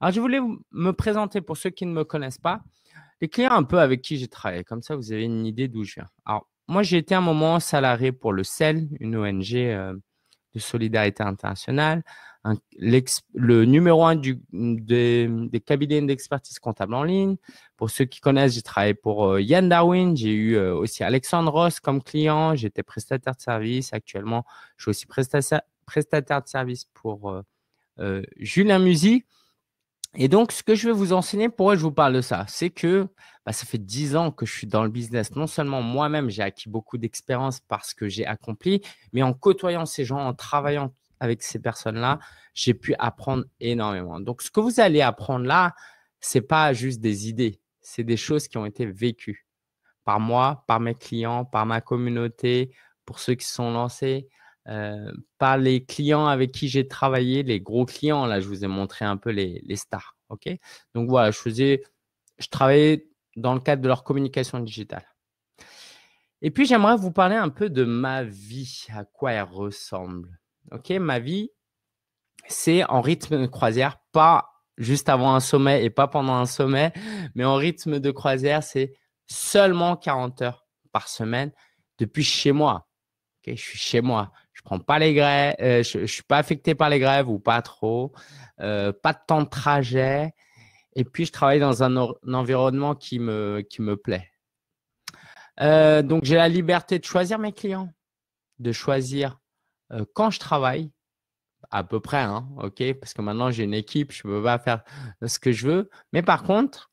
Alors, je voulais me présenter pour ceux qui ne me connaissent pas, les clients un peu avec qui j'ai travaillé. Comme ça, vous avez une idée d'où je viens. Alors, moi, j'ai été un moment salarié pour le CEL, une ONG euh, de solidarité internationale, le numéro un du, des, cabinets d'expertise comptable en ligne. Pour ceux qui connaissent, j'ai travaillé pour euh, Yann Darwin, j'ai eu euh, aussi Alexandre Ross comme client, j'étais prestataire de service. Actuellement, je suis aussi prestataire, prestataire de service pour Julien Musy. Et donc, ce que je vais vous enseigner, pourquoi je vous parle de ça, c'est que bah, ça fait dix ans que je suis dans le business. Non seulement moi-même, j'ai acquis beaucoup d'expérience parce que j'ai accompli, mais en côtoyant ces gens, en travaillant avec ces personnes-là, j'ai pu apprendre énormément. Donc, ce que vous allez apprendre là, c'est pas juste des idées, c'est des choses qui ont été vécues par moi, par mes clients, par ma communauté, pour ceux qui sont lancés, euh, par les clients avec qui j'ai travaillé, les gros clients. Là, je vous ai montré un peu les, stars. Donc voilà, je je travaillais dans le cadre de leur communication digitale. Et puis, j'aimerais vous parler un peu de ma vie, à quoi elle ressemble. Ma vie, c'est en rythme de croisière, pas juste avant un sommet et pas pendant un sommet, mais en rythme de croisière, c'est seulement 40 heures par semaine depuis chez moi. je suis chez moi prends pas les grèves, euh, je, ne suis pas affecté par les grèves ou pas trop, euh, pas de temps de trajet. Et puis, je travaille dans un, environnement qui me, qui me plaît. Euh, donc, j'ai la liberté de choisir mes clients, de choisir quand je travaille, à peu près, hein, ok, parce que maintenant j'ai une équipe, je ne peux pas faire ce que je veux. Mais par contre,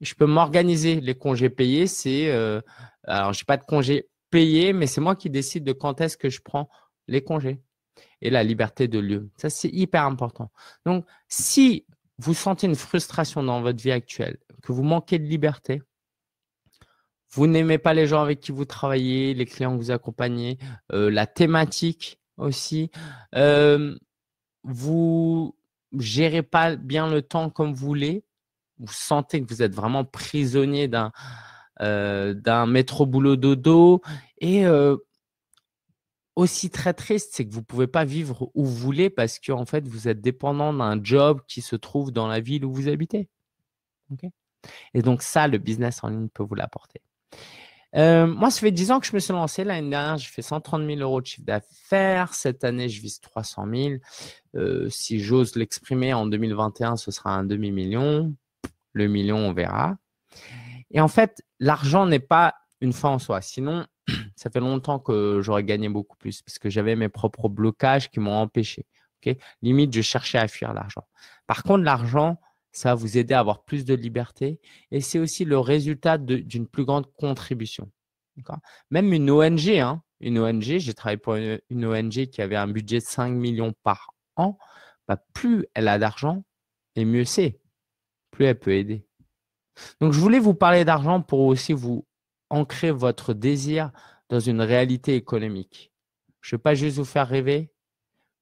je peux m'organiser. Les congés payés, c'est. alors, je n'ai pas de congés payés, mais c'est moi qui décide de quand est-ce que je prends les congés et la liberté de lieu. Ça, c'est hyper important. Donc, si vous sentez une frustration dans votre vie actuelle, que vous manquez de liberté, vous n'aimez pas les gens avec qui vous travaillez, les clients que vous accompagnez, euh, la thématique aussi, euh, vous gérez pas bien le temps comme vous voulez, vous sentez que vous êtes vraiment prisonnier d'un euh, d'un métro boulot dodo et aussi très triste, c'est que vous ne pouvez pas vivre où vous voulez parce que en fait, vous êtes dépendant d'un job qui se trouve dans la ville où vous habitez. Et donc ça, le business en ligne peut vous l'apporter. Euh, moi, ça fait 10 ans que je me suis lancé. L'année dernière, j'ai fait 130 000 euros de chiffre d'affaires. Cette année, je vise 300 000. Euh, si j'ose l'exprimer, en 2021, ce sera un demi-million. Le million, on verra. Et en fait, l'argent n'est pas une fin en soi. Sinon, ça fait longtemps que j'aurais gagné beaucoup plus parce que j'avais mes propres blocages qui m'ont empêché. Limite, je cherchais à fuir l'argent. Par contre, l'argent, ça va vous aider à avoir plus de liberté et c'est aussi le résultat d'une plus grande contribution. Même une ONG, hein, une ONG, j'ai travaillé pour une, ONG qui avait un budget de 5 millions par an, bah, plus elle a d'argent et mieux c'est, plus elle peut aider. Donc je voulais vous parler d'argent pour aussi vous ancrer votre désir, dans une réalité économique. Je ne vais pas juste vous faire rêver,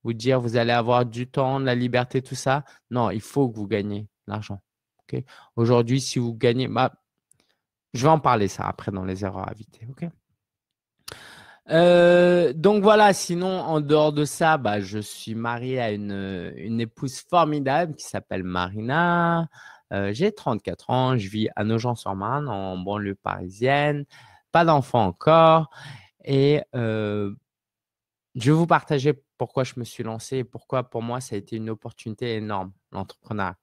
vous dire vous allez avoir du temps, de la liberté, tout ça. Non, il faut que vous gagnez l'argent. Aujourd'hui, si vous gagnez, bah, je vais en parler ça après dans les erreurs à éviter. Euh, donc voilà, sinon en dehors de ça, bah, je suis marié à une, épouse formidable qui s'appelle Marina. Euh, j'ai 34 ans, je vis à Nogent-sur-Marne en banlieue parisienne pas d'enfant encore. Et je vais vous partager pourquoi je me suis lancé et pourquoi pour moi ça a été une opportunité énorme, l'entrepreneuriat.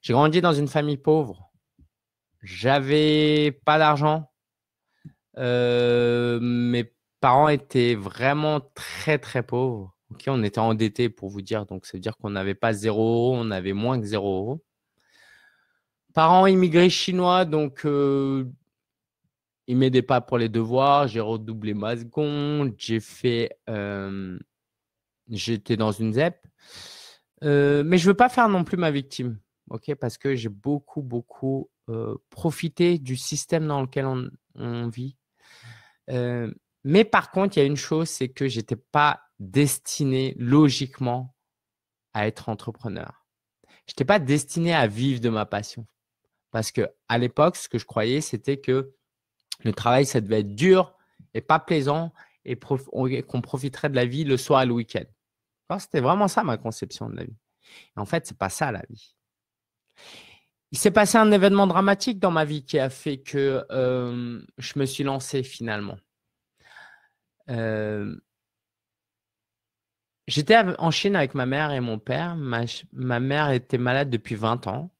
J'ai grandi dans une famille pauvre. J'avais pas d'argent. mes parents étaient vraiment très très pauvres. ok on était endettés pour vous dire, donc ça veut dire qu'on n'avait pas zéro on avait moins que zéro Parents immigrés chinois, donc il m'aidait pas pour les devoirs, j'ai redoublé ma seconde, j'ai fait. Euh, j'étais dans une ZEP. Euh, mais je ne veux pas faire non plus ma victime, ok Parce que j'ai beaucoup, beaucoup euh, profité du système dans lequel on, vit. mais par contre, il y a une chose, c'est que j'étais pas destiné logiquement à être entrepreneur. Je n'étais pas destiné à vivre de ma passion. Parce que à l'époque, ce que je croyais, c'était que le travail, ça devait être dur et pas plaisant et qu'on profiterait de la vie le soir et le week-end. C'était vraiment ça ma conception de la vie. en fait, c'est pas ça la vie. Il s'est passé un événement dramatique dans ma vie qui a fait que euh, je me suis lancé finalement. Euh, j'étais en Chine avec ma mère et mon père. Ma, ma mère était malade depuis 20 ans.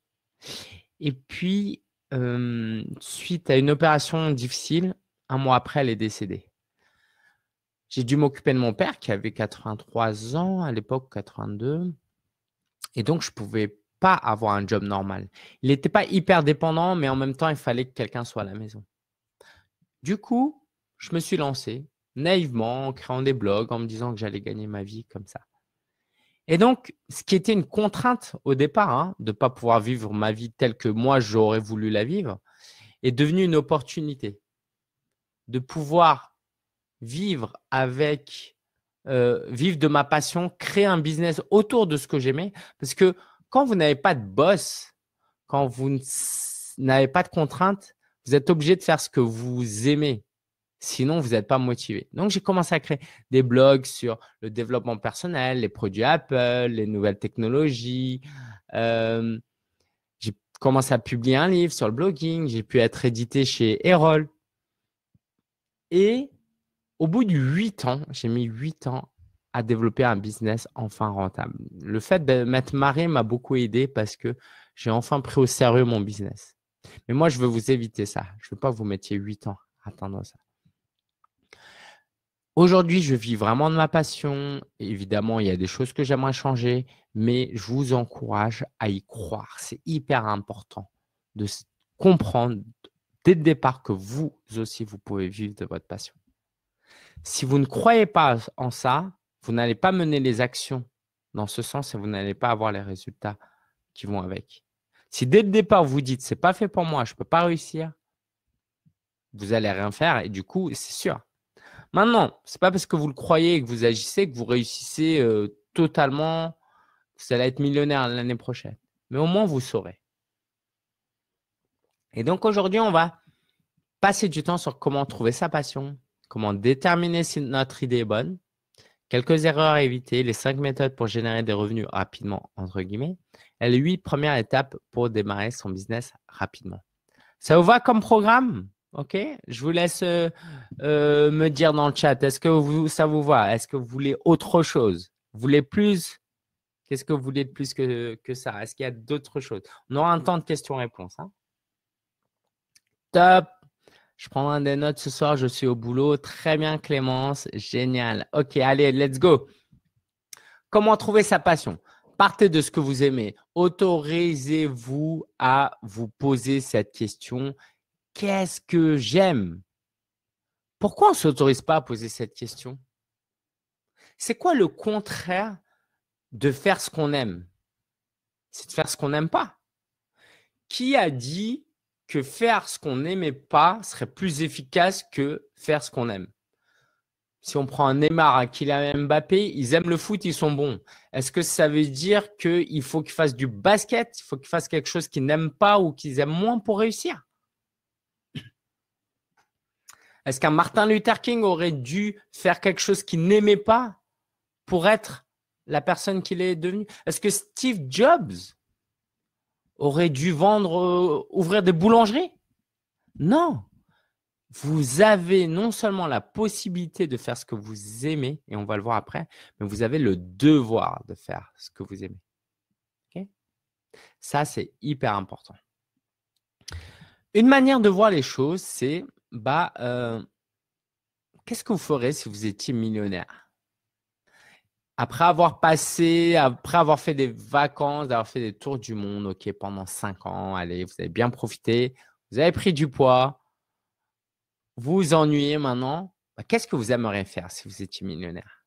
Et puis, suite à une opération difficile, un mois après, elle est décédée. J'ai dû m'occuper de mon père qui avait 83 ans à l'époque, 82. Et donc, je ne pouvais pas avoir un job normal. Il n'était pas hyper dépendant, mais en même temps, il fallait que quelqu'un soit à la maison. Du coup, je me suis lancé naïvement en créant des blogs, en me disant que j'allais gagner ma vie comme ça. Et donc, ce qui était une contrainte au départ, hein, de ne pas pouvoir vivre ma vie telle que moi j'aurais voulu la vivre, est devenu une opportunité de pouvoir vivre avec, euh, vivre de ma passion, créer un business autour de ce que j'aimais. Parce que quand vous n'avez pas de boss, quand vous n'avez pas de contraintes, vous êtes obligé de faire ce que vous aimez. Sinon, vous n'êtes pas motivé. Donc, j'ai commencé à créer des blogs sur le développement personnel, les produits Apple, les nouvelles technologies. Euh, j'ai commencé à publier un livre sur le blogging. J'ai pu être édité chez Erol. Et au bout de huit ans, j'ai mis huit ans à développer un business enfin rentable. Le fait de m'être marié m'a beaucoup aidé parce que j'ai enfin pris au sérieux mon business. Mais moi, je veux vous éviter ça. Je ne veux pas que vous mettiez huit ans à attendre ça. Aujourd'hui, je vis vraiment de ma passion. Évidemment, il y a des choses que j'aimerais changer, mais je vous encourage à y croire. C'est hyper important de comprendre dès le départ que vous aussi, vous pouvez vivre de votre passion. Si vous ne croyez pas en ça, vous n'allez pas mener les actions dans ce sens et vous n'allez pas avoir les résultats qui vont avec. Si dès le départ, vous dites, ce n'est pas fait pour moi, je ne peux pas réussir, vous n'allez rien faire et du coup, c'est sûr, Maintenant, c'est pas parce que vous le croyez et que vous agissez que vous réussissez euh, totalement, vous allez être millionnaire l'année prochaine. Mais au moins, vous saurez. Et donc aujourd'hui, on va passer du temps sur comment trouver sa passion, comment déterminer si notre idée est bonne, quelques erreurs à éviter, les cinq méthodes pour générer des revenus rapidement, entre guillemets, et les huit premières étapes pour démarrer son business rapidement. Ça vous va comme programme Ok, je vous laisse euh, euh, me dire dans le chat, est-ce que vous, ça vous va Est-ce que vous voulez autre chose Vous voulez plus Qu'est-ce que vous voulez de plus que, que ça Est-ce qu'il y a d'autres choses On aura un temps de questions-réponses. Hein. Top Je prends un des notes ce soir, je suis au boulot. Très bien Clémence, génial. Ok, allez, let's go. Comment trouver sa passion Partez de ce que vous aimez. Autorisez-vous à vous poser cette question Qu'est-ce que j'aime Pourquoi on ne s'autorise pas à poser cette question C'est quoi le contraire de faire ce qu'on aime C'est de faire ce qu'on n'aime pas. Qui a dit que faire ce qu'on n'aimait pas serait plus efficace que faire ce qu'on aime si on prend un Neymar, Kylian Mbappé, ils aiment le foot, ils sont bons. Est-ce que ça veut dire qu'il faut qu'ils fassent du basket, il faut qu'ils fassent quelque chose qu'ils n'aiment pas ou qu'ils aiment moins pour réussir est-ce qu'un Martin Luther King aurait dû faire quelque chose qu'il n'aimait pas pour être la personne qu'il est devenu Est-ce que Steve Jobs aurait dû vendre, euh, ouvrir des boulangeries Non. Vous avez non seulement la possibilité de faire ce que vous aimez, et on va le voir après, mais vous avez le devoir de faire ce que vous aimez. Ça, c'est hyper important. Une manière de voir les choses, c'est bah, euh, qu'est-ce que vous ferez si vous étiez millionnaire Après avoir passé, après avoir fait des vacances, d'avoir fait des tours du monde, ok, pendant cinq ans, allez, vous avez bien profité, vous avez pris du poids, vous vous ennuyez maintenant, bah, qu'est-ce que vous aimeriez faire si vous étiez millionnaire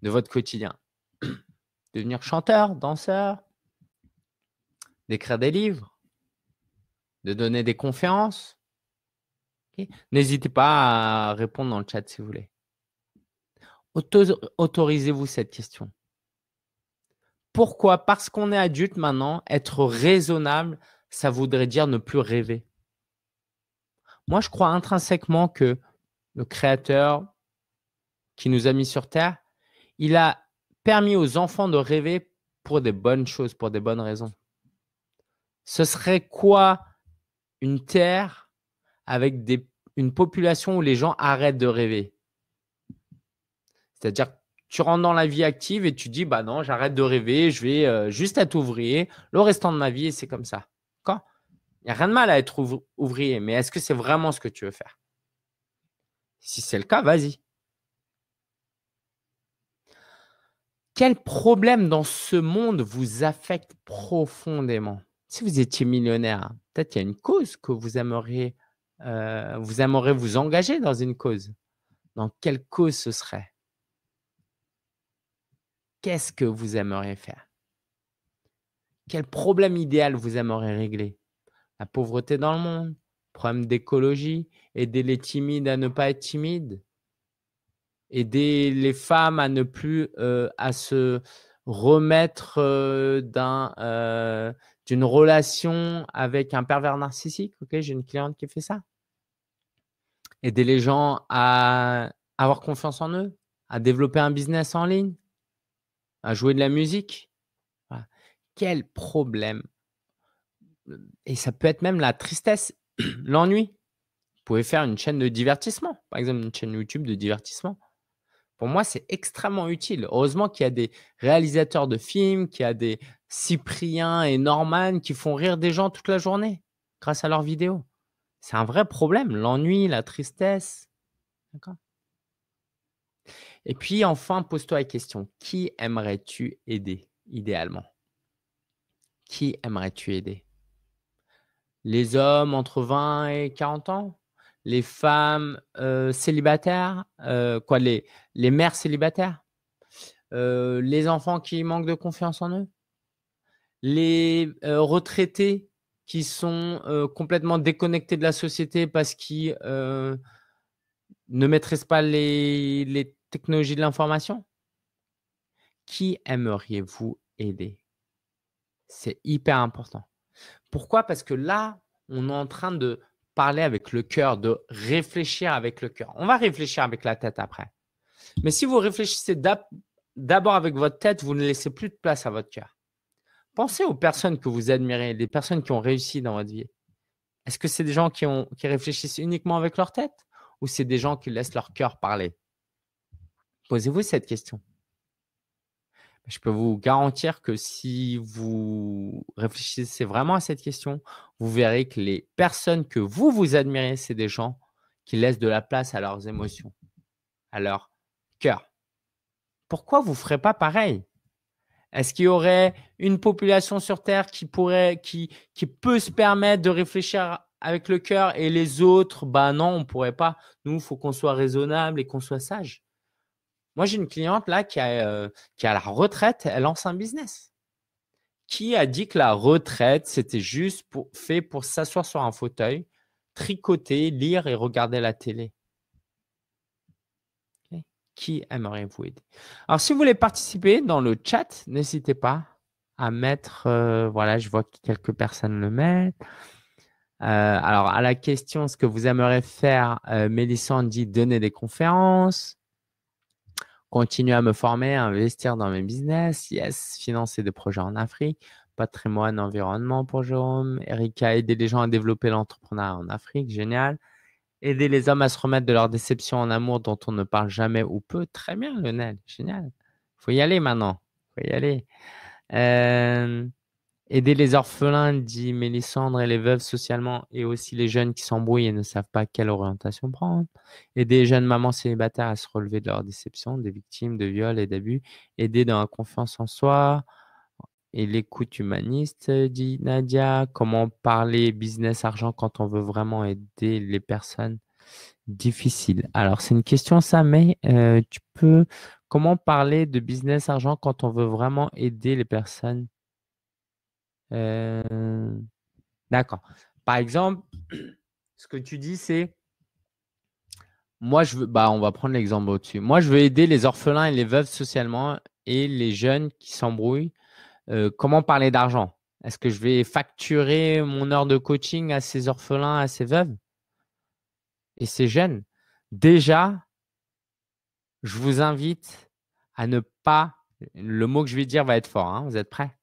de votre quotidien Devenir chanteur, danseur, d'écrire des livres, de donner des conférences, N'hésitez pas à répondre dans le chat si vous voulez. Autorisez-vous cette question. Pourquoi Parce qu'on est adulte maintenant, être raisonnable, ça voudrait dire ne plus rêver. Moi, je crois intrinsèquement que le Créateur qui nous a mis sur Terre, il a permis aux enfants de rêver pour des bonnes choses, pour des bonnes raisons. Ce serait quoi une Terre avec une population où les gens arrêtent de rêver. C'est-à-dire tu rentres dans la vie active et tu dis bah non, j'arrête de rêver, je vais euh, juste être ouvrier le restant de ma vie et c'est comme ça. Quand Il n'y a rien de mal à être ouvrier, mais est-ce que c'est vraiment ce que tu veux faire Si c'est le cas, vas-y. Quel problème dans ce monde vous affecte profondément Si vous étiez millionnaire, hein, peut-être qu'il y a une cause que vous aimeriez euh, vous aimeriez vous engager dans une cause. Dans quelle cause ce serait Qu'est-ce que vous aimeriez faire Quel problème idéal vous aimeriez régler La pauvreté dans le monde, problème d'écologie, aider les timides à ne pas être timides, aider les femmes à ne plus euh, à se remettre euh, d'un d'une relation avec un pervers narcissique. Ok, j'ai une cliente qui fait ça aider les gens à avoir confiance en eux, à développer un business en ligne, à jouer de la musique. Quel problème Et ça peut être même la tristesse, l'ennui. Vous pouvez faire une chaîne de divertissement, par exemple une chaîne YouTube de divertissement. Pour moi, c'est extrêmement utile. Heureusement qu'il y a des réalisateurs de films, qu'il y a des Cypriens et Norman qui font rire des gens toute la journée grâce à leurs vidéos. C'est un vrai problème, l'ennui, la tristesse. D'accord Et puis enfin, pose-toi la question, qui aimerais-tu aider idéalement Qui aimerais-tu aider Les hommes entre 20 et 40 ans Les femmes euh, célibataires euh, Quoi les, les mères célibataires euh, Les enfants qui manquent de confiance en eux Les retraités qui sont euh, complètement déconnectés de la société parce qu'ils euh, ne maîtrisent pas les, les technologies de l'information Qui aimeriez-vous aider C'est hyper important. Pourquoi Parce que là, on est en train de parler avec le cœur, de réfléchir avec le cœur. On va réfléchir avec la tête après. Mais si vous réfléchissez d'abord avec votre tête, vous ne laissez plus de place à votre cœur. Pensez aux personnes que vous admirez, les personnes qui ont réussi dans votre vie. Est-ce que c'est des gens qui, qui réfléchissent uniquement avec leur tête ou c'est des gens qui laissent leur cœur parler Posez-vous cette question. Je peux vous garantir que si vous réfléchissez vraiment à cette question, vous verrez que les personnes que vous vous admirez, c'est des gens qui laissent de la place à leurs émotions, à leur cœur. Pourquoi vous ne ferez pas pareil est-ce qu'il y aurait une population sur Terre qui pourrait, qui, qui peut se permettre de réfléchir avec le cœur et les autres Bah non, on pourrait pas. Nous, il faut qu'on soit raisonnable et qu'on soit sage. Moi, j'ai une cliente là qui a, euh, qui a la retraite, elle lance un business. Qui a dit que la retraite, c'était juste pour, fait pour s'asseoir sur un fauteuil, tricoter, lire et regarder la télé qui aimerait vous aider. Alors, si vous voulez participer dans le chat, n'hésitez pas à mettre, euh, voilà, je vois que quelques personnes le mettent. Euh, alors, à la question, ce que vous aimeriez faire, euh, dit donner des conférences, continuer à me former, investir dans mes business, yes, financer des projets en Afrique, patrimoine, environnement pour Jérôme, Erika, aider les gens à développer l'entrepreneuriat en Afrique, génial. Aider les hommes à se remettre de leur déception en amour dont on ne parle jamais ou peu. Très bien, Lionel. Génial. Faut y aller maintenant. Faut y aller. aider les orphelins, dit Mélissandre, et les veuves socialement, et aussi les jeunes qui s'embrouillent et ne savent pas quelle orientation prendre. Aider les jeunes mamans célibataires à se relever de leur déception, des victimes de viols et d'abus. Aider dans la confiance en soi. Et l'écoute humaniste, euh, dit Nadia. Comment parler business argent quand on veut vraiment aider les personnes difficiles Alors, c'est une question, ça, mais euh, tu peux. Comment parler de business argent quand on veut vraiment aider les personnes euh, D'accord. Par exemple, ce que tu dis, c'est. Moi, je veux. Bah, on va prendre l'exemple au-dessus. Moi, je veux aider les orphelins et les veuves socialement et les jeunes qui s'embrouillent euh, comment parler d'argent Est-ce que je vais facturer mon heure de coaching à ces orphelins, à ces veuves et ces jeunes Déjà, je vous invite à ne pas, le mot que je vais dire va être fort, hein, vous êtes prêts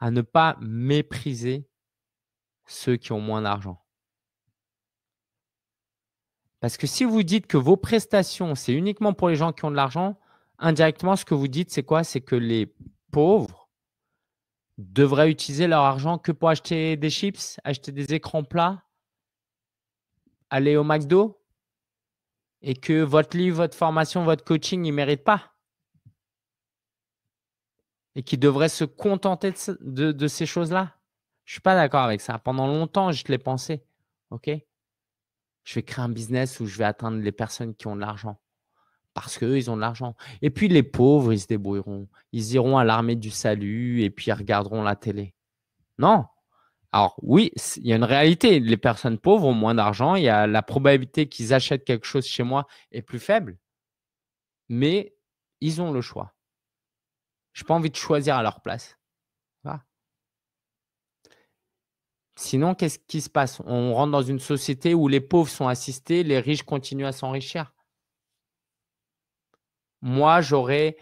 À ne pas mépriser ceux qui ont moins d'argent. Parce que si vous dites que vos prestations, c'est uniquement pour les gens qui ont de l'argent, indirectement, ce que vous dites, c'est quoi C'est que les pauvres devraient utiliser leur argent que pour acheter des chips, acheter des écrans plats, aller au McDo et que votre livre, votre formation, votre coaching, ils ne méritent pas. Et qu'ils devraient se contenter de, ces choses-là. Je ne suis pas d'accord avec ça. Pendant longtemps, je te l'ai pensé. OK Je vais créer un business où je vais atteindre les personnes qui ont de l'argent parce qu'ils ils ont de l'argent. Et puis les pauvres, ils se débrouilleront. Ils iront à l'armée du salut et puis ils regarderont la télé. Non. Alors oui, il y a une réalité. Les personnes pauvres ont moins d'argent. Il y a la probabilité qu'ils achètent quelque chose chez moi est plus faible. Mais ils ont le choix. Je n'ai pas envie de choisir à leur place. Sinon, qu'est-ce qui se passe On rentre dans une société où les pauvres sont assistés, les riches continuent à s'enrichir moi, j'aurais.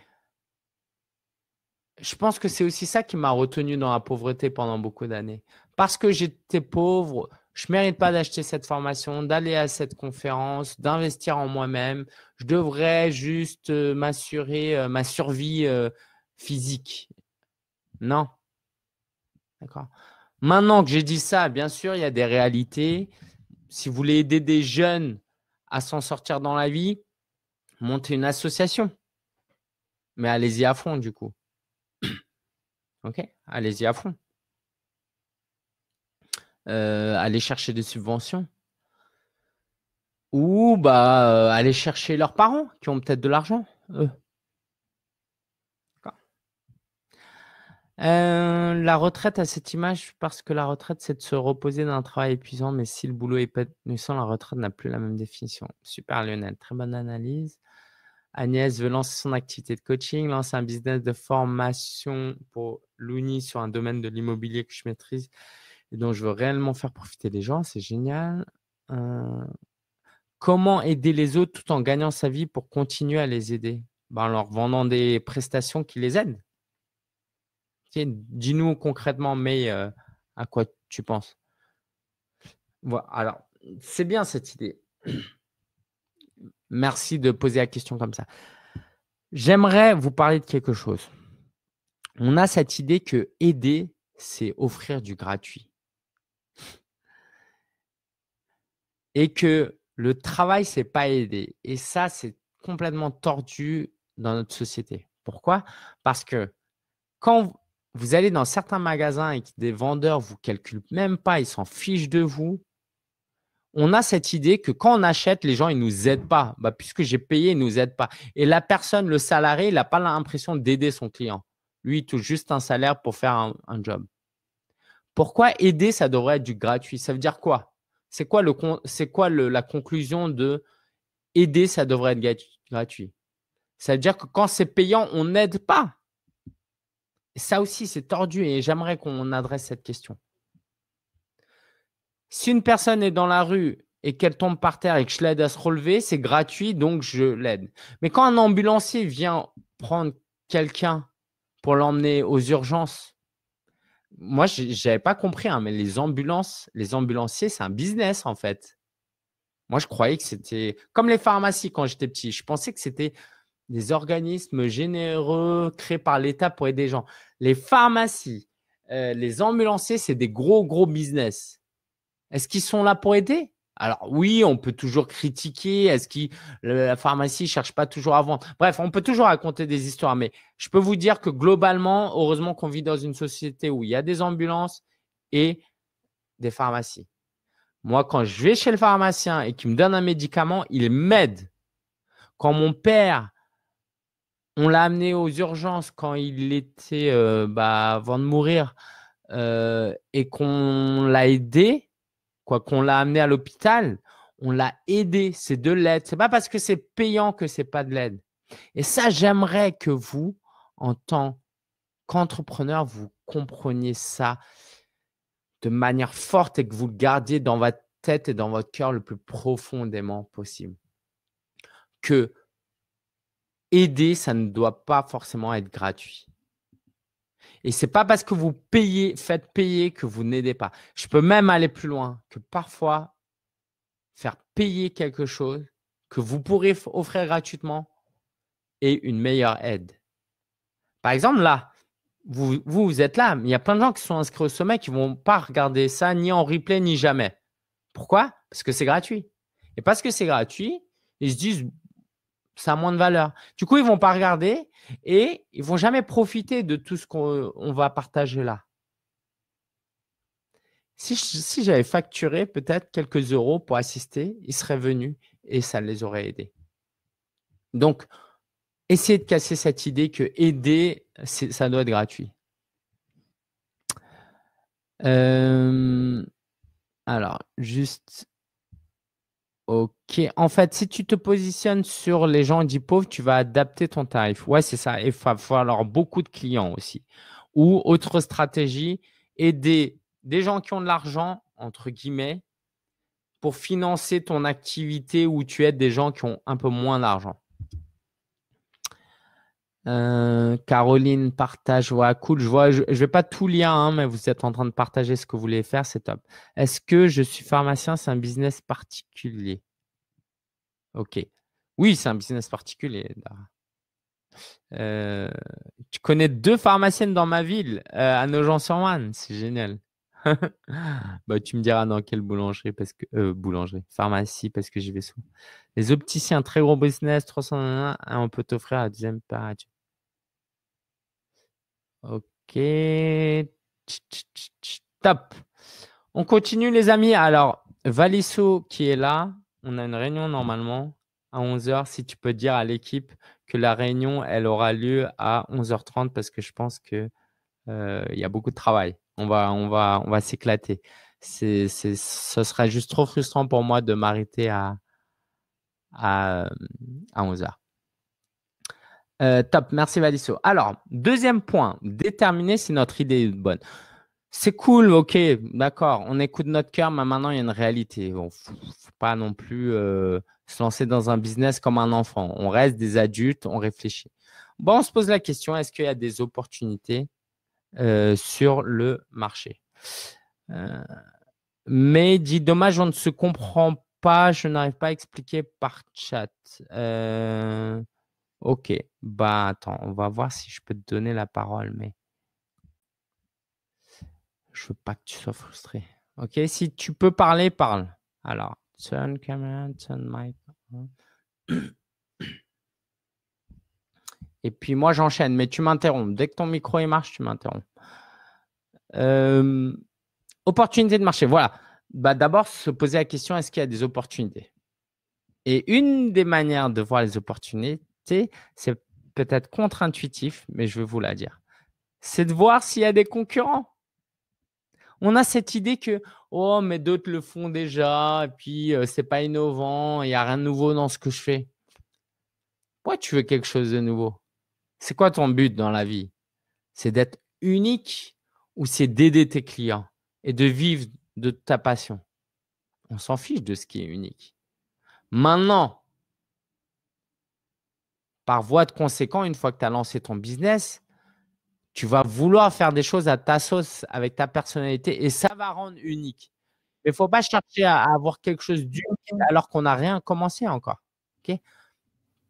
Je pense que c'est aussi ça qui m'a retenu dans la pauvreté pendant beaucoup d'années. Parce que j'étais pauvre, je ne mérite pas d'acheter cette formation, d'aller à cette conférence, d'investir en moi-même. Je devrais juste euh, m'assurer euh, ma survie euh, physique. Non. D'accord. Maintenant que j'ai dit ça, bien sûr, il y a des réalités. Si vous voulez aider des jeunes à s'en sortir dans la vie, monter une association. Mais allez-y à fond, du coup. OK Allez-y à fond. Euh, allez aller chercher des subventions. Ou bah, euh, aller chercher leurs parents qui ont peut-être de l'argent, eux. Euh, la retraite à cette image, parce que la retraite, c'est de se reposer d'un travail épuisant, mais si le boulot est nuissant la retraite n'a plus la même définition. Super Lionel, très bonne analyse. Agnès veut lancer son activité de coaching, lance un business de formation pour l'UNI sur un domaine de l'immobilier que je maîtrise et dont je veux réellement faire profiter les gens. C'est génial. Euh, comment aider les autres tout en gagnant sa vie pour continuer à les aider ben, En leur vendant des prestations qui les aident dis-nous concrètement, mais euh, à quoi tu penses voilà. Alors, c'est bien cette idée. Merci de poser la question comme ça. J'aimerais vous parler de quelque chose. On a cette idée que aider, c'est offrir du gratuit. Et que le travail, c'est pas aider. Et ça, c'est complètement tordu dans notre société. Pourquoi Parce que quand vous allez dans certains magasins et que des vendeurs vous calculent même pas, ils s'en fichent de vous. On a cette idée que quand on achète, les gens, ils nous aident pas. Bah, puisque j'ai payé, ils nous aident pas. Et la personne, le salarié, il n'a pas l'impression d'aider son client. Lui, il touche juste un salaire pour faire un, job. Pourquoi aider, ça devrait être du gratuit Ça veut dire quoi C'est quoi, le, quoi la conclusion de aider, ça devrait être gratuit Ça veut dire que quand c'est payant, on n'aide pas ça aussi, c'est tordu et j'aimerais qu'on adresse cette question. Si une personne est dans la rue et qu'elle tombe par terre et que je l'aide à se relever, c'est gratuit, donc je l'aide. Mais quand un ambulancier vient prendre quelqu'un pour l'emmener aux urgences, moi, je n'avais pas compris, hein, mais les ambulances, les ambulanciers, c'est un business en fait. Moi, je croyais que c'était comme les pharmacies quand j'étais petit. Je pensais que c'était des organismes généreux créés par l'État pour aider les gens. Les pharmacies, euh, les ambulanciers, c'est des gros, gros business. Est-ce qu'ils sont là pour aider Alors oui, on peut toujours critiquer, est-ce que la pharmacie ne cherche pas toujours à vendre Bref, on peut toujours raconter des histoires, mais je peux vous dire que globalement, heureusement qu'on vit dans une société où il y a des ambulances et des pharmacies. Moi, quand je vais chez le pharmacien et qu'il me donne un médicament, il m'aide. Quand mon père on l'a amené aux urgences quand il était euh, bah, avant de mourir euh, et qu'on l'a aidé, quoi qu'on l'a amené à l'hôpital, on l'a aidé. C'est de l'aide. C'est pas parce que c'est payant que c'est pas de l'aide. Et ça, j'aimerais que vous, en tant qu'entrepreneur, vous compreniez ça de manière forte et que vous le gardiez dans votre tête et dans votre cœur le plus profondément possible. Que aider, ça ne doit pas forcément être gratuit. Et c'est pas parce que vous payez, faites payer que vous n'aidez pas. Je peux même aller plus loin que parfois faire payer quelque chose que vous pourrez offrir gratuitement et une meilleure aide. Par exemple, là, vous, vous, vous êtes là, il y a plein de gens qui sont inscrits au sommet qui ne vont pas regarder ça ni en replay ni jamais. Pourquoi Parce que c'est gratuit. Et parce que c'est gratuit, ils se disent ça a moins de valeur. Du coup, ils ne vont pas regarder et ils ne vont jamais profiter de tout ce qu'on va partager là. Si, j'avais facturé peut-être quelques euros pour assister, ils seraient venus et ça les aurait aidés. Donc, essayez de casser cette idée que aider, ça doit être gratuit. Euh, alors, juste Ok, en fait, si tu te positionnes sur les gens dits pauvres, tu vas adapter ton tarif. Ouais, c'est ça. il va falloir beaucoup de clients aussi. Ou autre stratégie, aider des gens qui ont de l'argent, entre guillemets, pour financer ton activité où tu aides des gens qui ont un peu moins d'argent. Euh, Caroline partage, voilà cool. Je vois, je, je vais pas tout lire, hein, mais vous êtes en train de partager ce que vous voulez faire, c'est top. Est-ce que je suis pharmacien, c'est un business particulier Ok. Oui, c'est un business particulier. Euh, tu connais deux pharmaciennes dans ma ville, à euh, Nogent-sur-Marne, c'est génial. bah, tu me diras dans quelle boulangerie, parce que boulangerie, pharmacie, parce que j'y vais souvent. Les opticiens, très gros business, 301, on peut t'offrir la deuxième paradis. Ok. Top. On continue, les amis. Alors, Valissou qui est là, on a une réunion normalement à 11h. Si tu peux dire à l'équipe que la réunion, elle aura lieu à 11h30 parce que je pense que euh, il y a beaucoup de travail. On va, on va, on va s'éclater. C'est, ce serait juste trop frustrant pour moi de m'arrêter à, à, à 11h. Euh, top, merci Valisso. Alors, deuxième point, déterminer si notre idée est bonne. C'est cool, ok, d'accord, on écoute notre cœur, mais maintenant il y a une réalité. On ne faut pas non plus euh, se lancer dans un business comme un enfant. On reste des adultes, on réfléchit. Bon, on se pose la question, est-ce qu'il y a des opportunités euh, sur le marché Mais dit dommage, on ne se comprend pas, je n'arrive pas à expliquer par chat. Ok, bah attends, on va voir si je peux te donner la parole, mais je veux pas que tu sois frustré. Ok, si tu peux parler, parle. Alors, turn camera, turn mic. Et puis moi, j'enchaîne, mais tu m'interromps. Dès que ton micro est marche, tu m'interromps. Euh, opportunité de marché, voilà. Bah, D'abord, se poser la question, est-ce qu'il y a des opportunités Et une des manières de voir les opportunités, c'est peut-être contre-intuitif, mais je vais vous la dire. C'est de voir s'il y a des concurrents. On a cette idée que oh mais d'autres le font déjà, et puis euh, c'est pas innovant, il n'y a rien de nouveau dans ce que je fais. Pourquoi tu veux quelque chose de nouveau C'est quoi ton but dans la vie C'est d'être unique ou c'est d'aider tes clients et de vivre de ta passion On s'en fiche de ce qui est unique. Maintenant, par voie de conséquent, une fois que tu as lancé ton business, tu vas vouloir faire des choses à ta sauce, avec ta personnalité, et ça va rendre unique. Mais il ne faut pas chercher à, avoir quelque chose d'unique alors qu'on n'a rien commencé encore.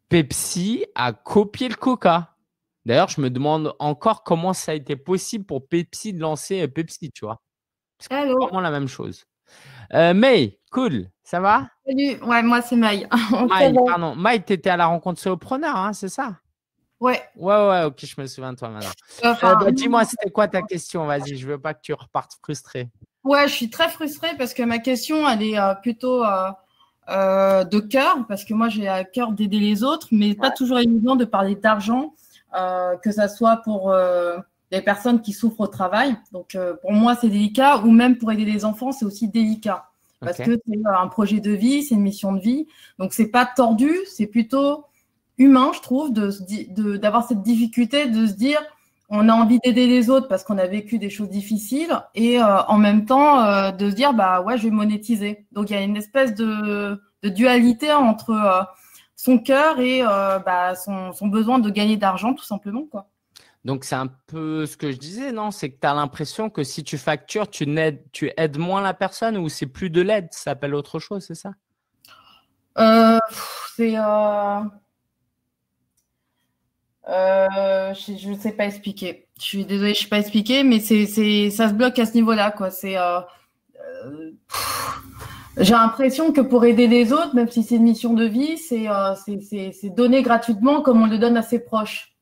Pepsi a copié le Coca. D'ailleurs, je me demande encore comment ça a été possible pour Pepsi de lancer euh, Pepsi, tu vois. C'est ah vraiment la même chose. Euh, mais, cool. Ça va Salut, ouais, moi c'est Maï. Maï, tu étais à la rencontre le hein, c'est ça Ouais. Ouais, ouais, ok, je me souviens de toi maintenant. Euh, euh, bah, dis-moi, c'était quoi ta question Vas-y, je veux pas que tu repartes frustrée. Ouais, je suis très frustrée parce que ma question, elle est euh, plutôt de cœur, parce que moi j'ai à cœur d'aider les autres, mais pas toujours évident de parler d'argent, que ce soit pour les personnes qui souffrent au travail. Donc pour moi, c'est délicat, ou même pour aider les enfants, c'est aussi délicat. Parce que c'est euh, un projet de vie, c'est une mission de vie. Donc, c'est pas tordu, c'est plutôt humain, je trouve, d'avoir de, d'avoir cette difficulté de se dire on a envie d'aider les autres parce qu'on a vécu des choses difficiles et euh, en même temps euh, de se dire bah ouais, je vais monétiser. Donc, il y a une espèce de, de dualité entre son cœur et bah, son, son besoin de gagner d'argent, tout simplement, quoi. Donc, c'est un peu ce que je disais, non C'est que tu as l'impression que si tu factures, tu aides, tu aides moins la personne ou c'est plus de l'aide, ça s'appelle autre chose, c'est ça euh, C'est. Euh, euh, je ne sais pas expliquer. Je suis désolée, je ne sais pas expliquer, mais c'est, ça se bloque à ce niveau-là. j'ai l'impression que pour aider les autres, même si c'est une mission de vie, c'est, c'est, donner gratuitement comme on le donne à ses proches.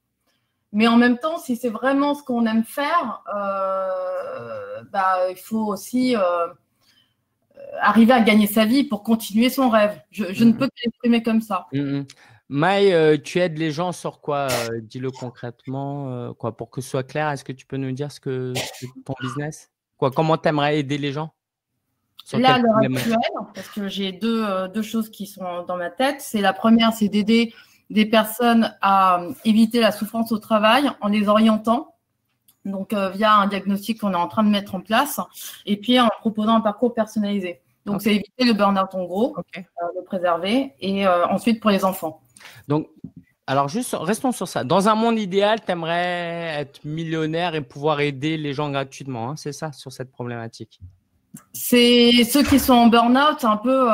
Mais en même temps, si c'est vraiment ce qu'on aime faire, euh, bah, il faut aussi euh, euh, arriver à gagner sa vie pour continuer son rêve. Je, ne mm-hmm. peux que l'exprimer comme ça. Mm-hmm. Maï, tu aides les gens sur quoi Dis-le concrètement, quoi, pour que ce soit clair. Est-ce que tu peux nous dire ce que, ton business quoi, Comment tu aimerais aider les gens Là, à l'heure actuelle, parce que j'ai deux, deux choses qui sont dans ma tête. C'est la première, c'est d'aider des personnes à euh, éviter la souffrance au travail en les orientant donc euh, via un diagnostic qu'on est en train de mettre en place, et puis en proposant un parcours personnalisé. Donc c'est éviter le burn-out en gros, le euh, préserver, et ensuite pour les enfants. Donc, alors juste restons sur ça. Dans un monde idéal, tu aimerais être millionnaire et pouvoir aider les gens gratuitement, hein, c'est ça, sur cette problématique C'est ceux qui sont en burn-out, un peu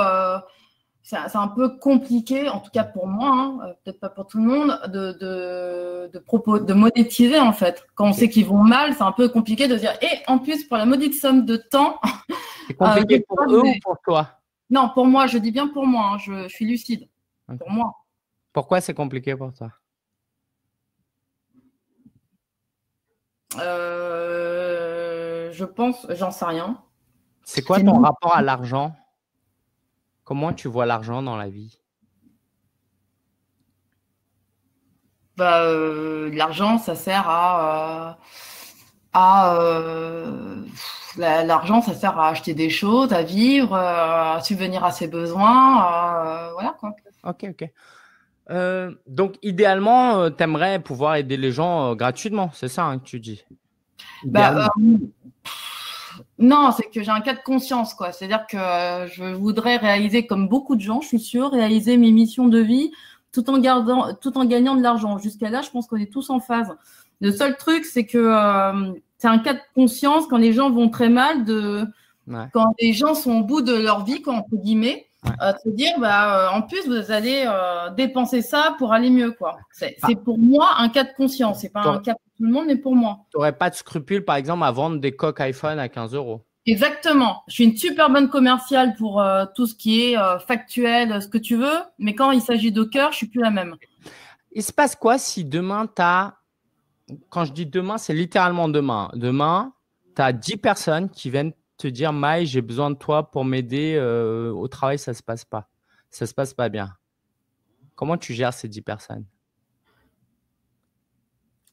c'est un peu compliqué, en tout cas pour moi, hein, euh, peut-être pas pour tout le monde, de, propos, de monétiser en fait. Quand on sait qu'ils vont mal, c'est un peu compliqué de dire, et eh, en plus pour la maudite somme de temps. C'est compliqué euh, pour eux ou pour toi Non, pour moi, je dis bien pour moi, hein, je, suis lucide. Pour moi. Pourquoi c'est compliqué pour toi euh, Je pense, j'en sais rien. C'est quoi ton rapport à l'argent Comment tu vois l'argent dans la vie bah, euh, L'argent, ça sert à. Euh, à euh, l'argent, ça sert à acheter des choses, à vivre, à subvenir à ses besoins. voilà Ok, ok. donc, idéalement, tu aimerais pouvoir aider les gens gratuitement, c'est ça hein, que tu dis bah, non, c'est que j'ai un cas de conscience, quoi. C'est-à-dire que euh, je voudrais réaliser, comme beaucoup de gens, je suis sûre, réaliser mes missions de vie tout en gardant, tout en gagnant de l'argent. Jusqu'à là, je pense qu'on est tous en phase. Le seul truc, c'est que euh, c'est un cas de conscience quand les gens vont très mal, de quand les gens sont au bout de leur vie, entre guillemets à te dire, bah, euh, en plus, vous allez euh, dépenser ça pour aller mieux. quoi. C'est pour moi un cas de conscience. C'est pas un cas pour tout le monde, mais pour moi. Tu n'aurais pas de scrupules, par exemple, à vendre des coques iPhone à 15 euros. Exactement. Je suis une super bonne commerciale pour euh, tout ce qui est factuel, ce que tu veux. Mais quand il s'agit de cœur, je suis plus la même. Il se passe quoi si demain, tu Quand je dis demain, c'est littéralement demain. Demain, tu as 10 personnes qui viennent dire, Maï, j'ai besoin de toi pour m'aider euh, au travail, ça se passe pas. Ça se passe pas bien. Comment tu gères ces 10 personnes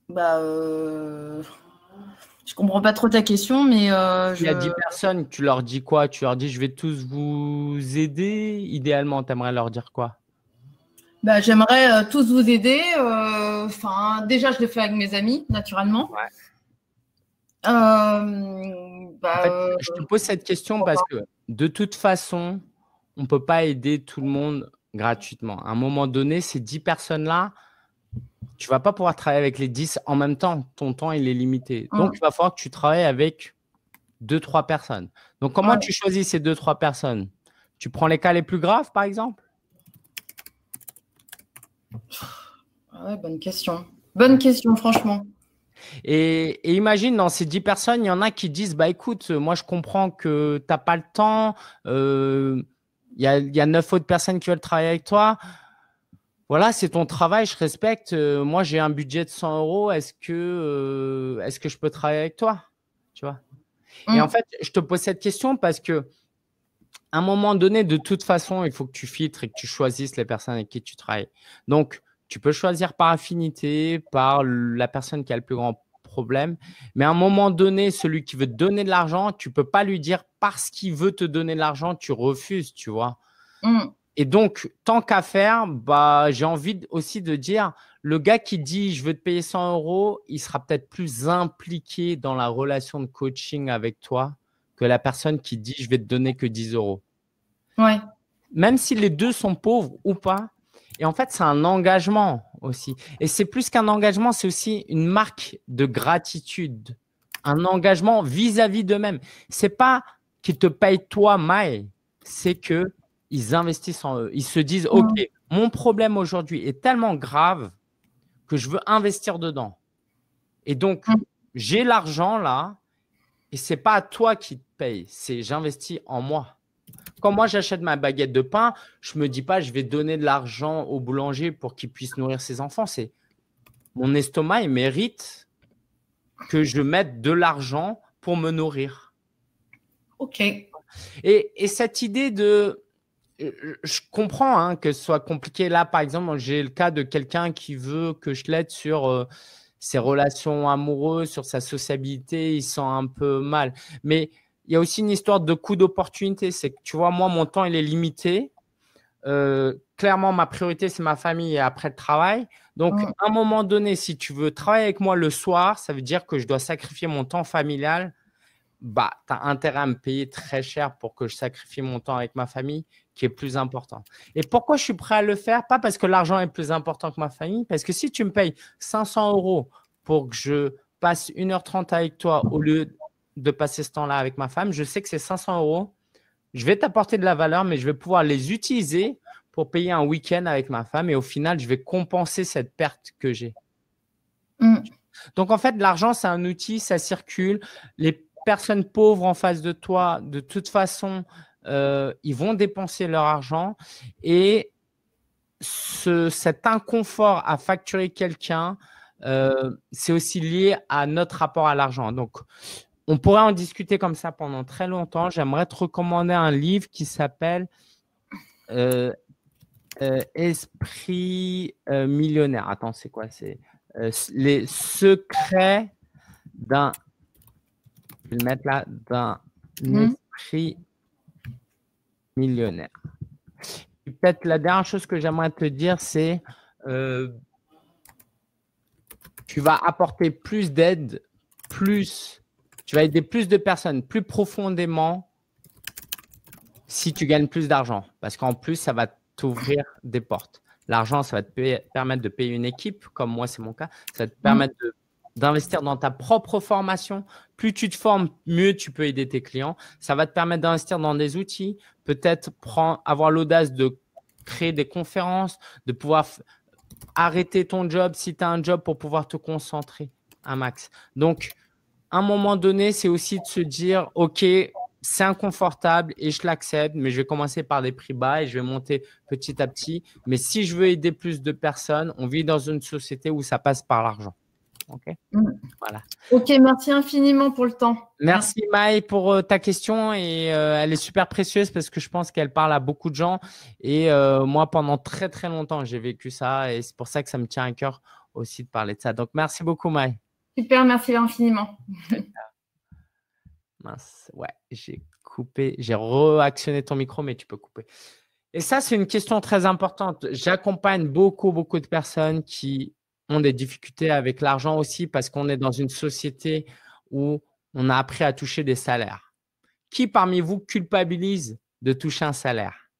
Bah, euh, je comprends pas trop ta question, mais. Euh, Il y a 10 personnes, tu leur dis quoi Tu leur dis, je vais tous vous aider Idéalement, tu aimerais leur dire quoi bah, J'aimerais tous vous aider. Enfin, déjà, je le fais avec mes amis, naturellement. Bah, euh, je te pose cette question parce que de toute façon, on ne peut pas aider tout le monde gratuitement. À un moment donné, ces 10 personnes-là, tu ne vas pas pouvoir travailler avec les 10 en même temps. Ton temps, il est limité. Mmh. Donc, il va falloir que tu travailles avec 2-3 personnes. Donc, comment tu choisis ces 2-3 personnes Tu prends les cas les plus graves, par exemple ah, Bonne question. Bonne question, franchement. Et, imagine, dans ces 10 personnes, il y en a qui disent, bah écoute, moi je comprends que tu n'as pas le temps, euh, il y, a, neuf autres personnes qui veulent travailler avec toi. Voilà, c'est ton travail, je respecte. Euh, moi, j'ai un budget de 100 euros. Est-ce que, euh, est que je peux travailler avec toi Tu vois Et mm. en fait, je te pose cette question parce que à un moment donné, de toute façon, il faut que tu filtres et que tu choisisses les personnes avec qui tu travailles. Donc, tu peux choisir par affinité, par la personne qui a le plus grand problème. Mais à un moment donné, celui qui veut te donner de l'argent, tu peux pas lui dire parce qu'il veut te donner de l'argent, tu refuses, tu vois. Mmh. Et donc, tant qu'à faire, bah, j'ai envie aussi de dire, le gars qui dit je veux te payer 100 euros, il sera peut-être plus impliqué dans la relation de coaching avec toi que la personne qui dit je vais te donner que 10 euros. Ouais. Même si les deux sont pauvres ou pas, et en fait, c'est un engagement aussi. Et c'est plus qu'un engagement, c'est aussi une marque de gratitude, un engagement vis-à-vis d'eux-mêmes. C'est pas qu'ils te payent toi, Maï, c'est que ils investissent en eux. Ils se disent, OK, mon problème aujourd'hui est tellement grave que je veux investir dedans. Et donc, j'ai l'argent là, et c'est pas à toi qui te paye, c'est j'investis en moi quand moi j'achète ma baguette de pain, je me dis pas je vais donner de l'argent au boulanger pour qu'il puisse nourrir ses enfants. C'est mon estomac, il mérite que je mette de l'argent pour me nourrir. Ok. Et, et cette idée de, je comprends hein, que ce soit compliqué. Là, par exemple, j'ai le cas de quelqu'un qui veut que je l'aide sur euh, ses relations amoureuses, sur sa sociabilité. Il sent un peu mal, mais il y a aussi une histoire de coût d'opportunité. C'est que tu vois, moi, mon temps, il est limité. Euh, clairement, ma priorité, c'est ma famille et après le travail. Donc, mm. à un moment donné, si tu veux travailler avec moi le soir, ça veut dire que je dois sacrifier mon temps familial. Bah, tu as intérêt à me payer très cher pour que je sacrifie mon temps avec ma famille, qui est plus important. Et pourquoi je suis prêt à le faire Pas parce que l'argent est plus important que ma famille, parce que si tu me payes 500 euros pour que je passe 1h30 avec toi au lieu de passer ce temps-là avec ma femme. Je sais que c'est 500 euros, je vais t'apporter de la valeur, mais je vais pouvoir les utiliser pour payer un week-end avec ma femme. Et au final, je vais compenser cette perte que j'ai. Mm. Donc, en fait, l'argent, c'est un outil, ça circule. Les personnes pauvres en face de toi, de toute façon, euh, ils vont dépenser leur argent. Et cet inconfort à facturer quelqu'un, euh, c'est aussi lié à notre rapport à l'argent. Donc, on pourrait en discuter comme ça pendant très longtemps. J'aimerais te recommander un livre qui s'appelle euh, euh, Esprit euh, millionnaire. Attends, c'est quoi C'est les secrets d'un. le mettre là d'un hmm. esprit millionnaire. Peut-être la dernière chose que j'aimerais te dire, c'est tu vas apporter plus d'aide, plus tu vas aider plus de personnes plus profondément si tu gagnes plus d'argent. Parce qu'en plus, ça va t'ouvrir des portes. L'argent, ça va te permettre de payer une équipe, comme moi, c'est mon cas. Ça va te permettre d'investir dans ta propre formation. Plus tu te formes, mieux tu peux aider tes clients. Ça va te permettre d'investir dans des outils, peut-être avoir l'audace de créer des conférences, de pouvoir arrêter ton job si tu as un job pour pouvoir te concentrer un max. Donc, un moment donné, c'est aussi de se dire, OK, c'est inconfortable et je l'accepte, mais je vais commencer par des prix bas et je vais monter petit à petit. Mais si je veux aider plus de personnes, on vit dans une société où ça passe par l'argent. Ok, mm. voilà. Ok, merci infiniment pour le temps. Merci Maï pour euh, ta question et euh, elle est super précieuse parce que je pense qu'elle parle à beaucoup de gens et euh, moi pendant très très longtemps j'ai vécu ça et c'est pour ça que ça me tient à cœur aussi de parler de ça. Donc merci beaucoup Maï. Super, merci infiniment. Mince, ouais, j'ai coupé, j'ai réactionné ton micro, mais tu peux couper. Et ça, c'est une question très importante. J'accompagne beaucoup, beaucoup de personnes qui ont des difficultés avec l'argent aussi parce qu'on est dans une société où on a appris à toucher des salaires. Qui parmi vous culpabilise de toucher un salaire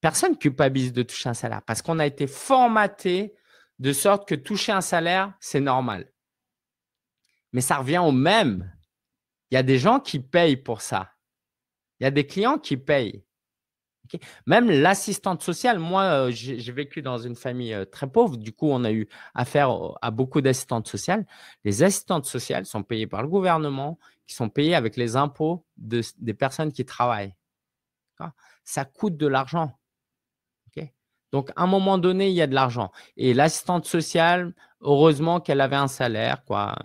Personne culpabilise de toucher un salaire parce qu'on a été formaté de sorte que toucher un salaire, c'est normal. Mais ça revient au même. Il y a des gens qui payent pour ça. Il y a des clients qui payent. Même l'assistante sociale, moi, euh, j'ai vécu dans une famille euh, très pauvre. Du coup, on a eu affaire euh, à beaucoup d'assistantes sociales. Les assistantes sociales sont payées par le gouvernement, qui sont payées avec les impôts des personnes qui travaillent. Ça coûte de l'argent. Donc, à un moment donné, il y a de l'argent. Et l'assistante sociale, heureusement qu'elle avait un salaire, quoi,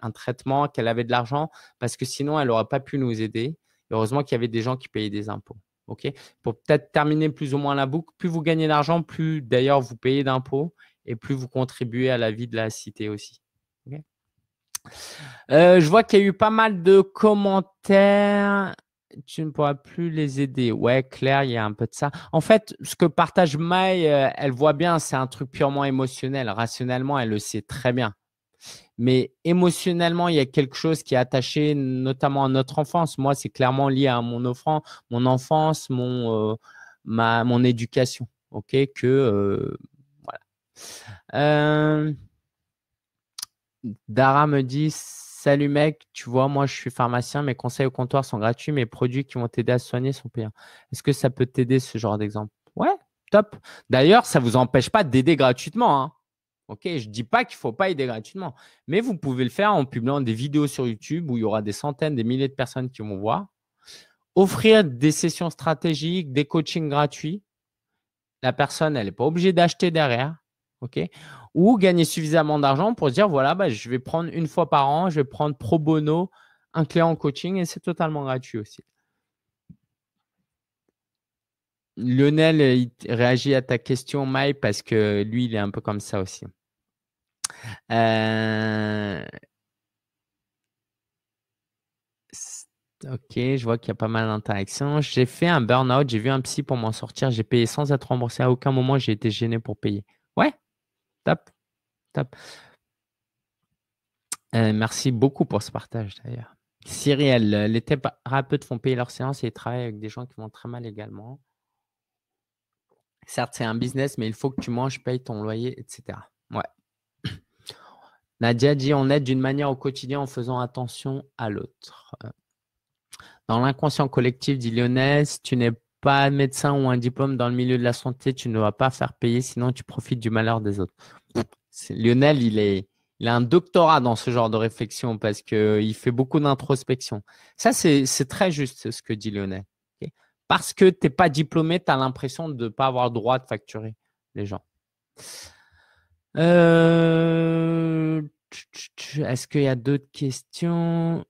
un traitement, qu'elle avait de l'argent, parce que sinon, elle n'aurait pas pu nous aider. heureusement qu'il y avait des gens qui payaient des impôts. OK Pour peut-être terminer plus ou moins la boucle, plus vous gagnez d'argent, plus d'ailleurs vous payez d'impôts et plus vous contribuez à la vie de la cité aussi. Euh, je vois qu'il y a eu pas mal de commentaires tu ne pourras plus les aider. Ouais, Claire, il y a un peu de ça. En fait, ce que partage Maï, euh, elle voit bien, c'est un truc purement émotionnel. Rationnellement, elle le sait très bien. Mais émotionnellement, il y a quelque chose qui est attaché notamment à notre enfance. Moi, c'est clairement lié à mon enfant, mon enfance, mon, euh, ma, mon éducation. OK Que. Euh, voilà. Dara me dit Salut mec, tu vois, moi je suis pharmacien, mes conseils au comptoir sont gratuits, mes produits qui vont t'aider à soigner sont payants. Est-ce que ça peut t'aider ce genre d'exemple Ouais, top. D'ailleurs, ça ne vous empêche pas d'aider gratuitement. Hein. Ok, je ne dis pas qu'il ne faut pas aider gratuitement, mais vous pouvez le faire en publiant des vidéos sur YouTube où il y aura des centaines, des milliers de personnes qui vont voir. Offrir des sessions stratégiques, des coachings gratuits. La personne, elle n'est pas obligée d'acheter derrière. ok ou gagner suffisamment d'argent pour dire voilà, bah, je vais prendre une fois par an, je vais prendre pro bono un client en coaching et c'est totalement gratuit aussi. Lionel il réagit à ta question, Mike, parce que lui, il est un peu comme ça aussi. Euh, ok, je vois qu'il y a pas mal d'interactions. J'ai fait un burn-out, j'ai vu un psy pour m'en sortir, j'ai payé sans être remboursé. À aucun moment, j'ai été gêné pour payer. Ouais, Tap, tap. Euh, merci beaucoup pour ce partage d'ailleurs. Cyril, euh, les thérapeutes font payer leur séance et ils travaillent avec des gens qui vont très mal également. Certes, c'est un business, mais il faut que tu manges, payes ton loyer, etc. Ouais. Nadia dit on aide d'une manière au quotidien en faisant attention à l'autre. Euh, dans l'inconscient collectif, dit Lyonnaise, tu n'es pas un médecin ou un diplôme dans le milieu de la santé, tu ne vas pas faire payer, sinon tu profites du malheur des autres. Lionel, il, est, il a un doctorat dans ce genre de réflexion parce qu'il euh, fait beaucoup d'introspection. Ça, c'est très juste ce que dit Lionel. parce que tu n'es pas diplômé, tu as l'impression de ne pas avoir le droit de facturer les gens. Euh, est-ce qu'il y a d'autres questions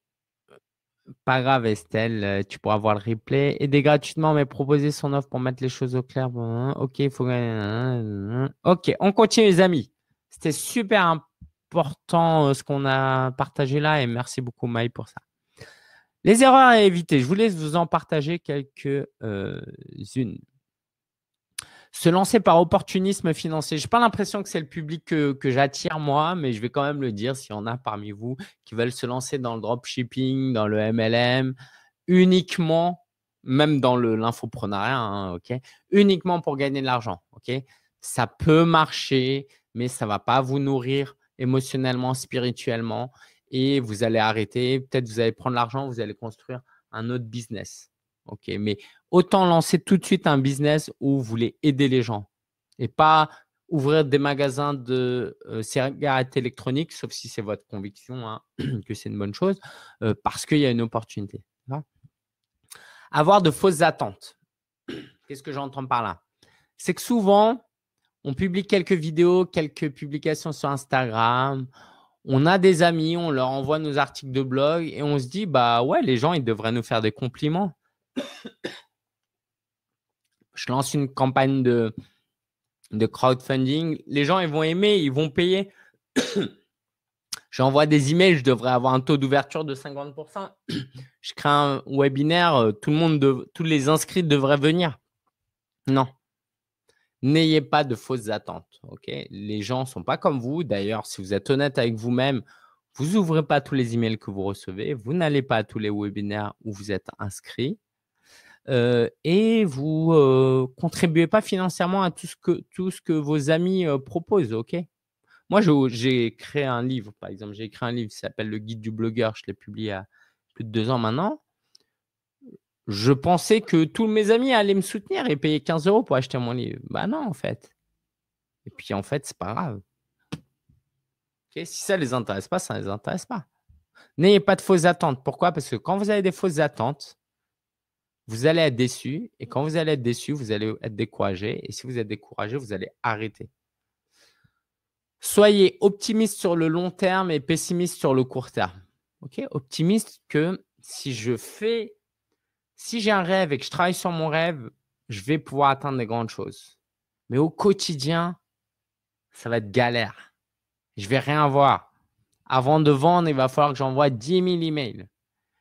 pas grave, Estelle, euh, tu pourras voir le replay. Aider gratuitement, mais proposer son offre pour mettre les choses au clair. Bon, hein, ok, il faut. Hein, hein, ok, on continue, les amis. C'était super important euh, ce qu'on a partagé là et merci beaucoup, Maï, pour ça. Les erreurs à éviter, je vous laisse vous en partager quelques-unes. Euh, se lancer par opportunisme financier. Je n'ai pas l'impression que c'est le public que, j'attire moi, mais je vais quand même le dire s'il y en a parmi vous qui veulent se lancer dans le dropshipping, dans le MLM, uniquement, même dans l'infoprenariat, hein, uniquement pour gagner de l'argent. ça peut marcher, mais ça ne va pas vous nourrir émotionnellement, spirituellement, et vous allez arrêter. Peut-être vous allez prendre l'argent, vous allez construire un autre business. Ok, mais autant lancer tout de suite un business où vous voulez aider les gens et pas ouvrir des magasins de euh, cigarettes électroniques, sauf si c'est votre conviction hein, que c'est une bonne chose, euh, parce qu'il y a une opportunité. Avoir de fausses attentes. Qu'est-ce que j'entends par là C'est que souvent, on publie quelques vidéos, quelques publications sur Instagram, on a des amis, on leur envoie nos articles de blog et on se dit, bah ouais, les gens, ils devraient nous faire des compliments je lance une campagne de, crowdfunding. Les gens, ils vont aimer, ils vont payer. J'envoie des emails, je devrais avoir un taux d'ouverture de 50%. je crée un webinaire, euh, tout le monde, tous les inscrits devraient venir. Non. N'ayez pas de fausses attentes. les gens ne sont pas comme vous. D'ailleurs, si vous êtes honnête avec vous-même, vous n'ouvrez pas tous les emails que vous recevez. Vous n'allez pas à tous les webinaires où vous êtes inscrit et vous ne contribuez pas financièrement à tout ce que, tout ce que vos amis proposent, ok Moi, j'ai créé un livre, par exemple, j'ai écrit un livre qui s'appelle Le Guide du blogueur, je l'ai publié il y a plus de deux ans maintenant. Je pensais que tous mes amis allaient me soutenir et payer 15 euros pour acheter mon livre. Bah non, en fait. Et puis en fait, c'est pas grave. si ça ne les intéresse pas, ça ne les intéresse pas. N'ayez pas de fausses attentes. Pourquoi Parce que quand vous avez des fausses attentes, vous allez être déçu. Et quand vous allez être déçu, vous allez être découragé. Et si vous êtes découragé, vous allez arrêter. Soyez optimiste sur le long terme et pessimiste sur le court terme. Ok optimiste que si je fais, si j'ai un rêve et que je travaille sur mon rêve, je vais pouvoir atteindre des grandes choses. Mais au quotidien, ça va être galère. Je vais rien voir. Avant de vendre, il va falloir que j'envoie 10 000 emails.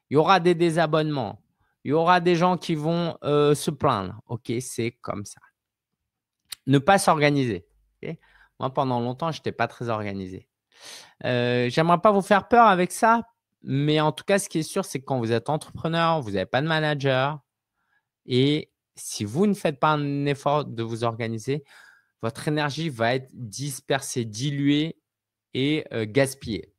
Il y aura des désabonnements. Il y aura des gens qui vont euh, se plaindre. OK, c'est comme ça. Ne pas s'organiser. Moi, pendant longtemps, je n'étais pas très organisé. Euh, j'aimerais pas vous faire peur avec ça, mais en tout cas, ce qui est sûr, c'est que quand vous êtes entrepreneur, vous n'avez pas de manager. Et si vous ne faites pas un effort de vous organiser, votre énergie va être dispersée, diluée et euh, gaspillée.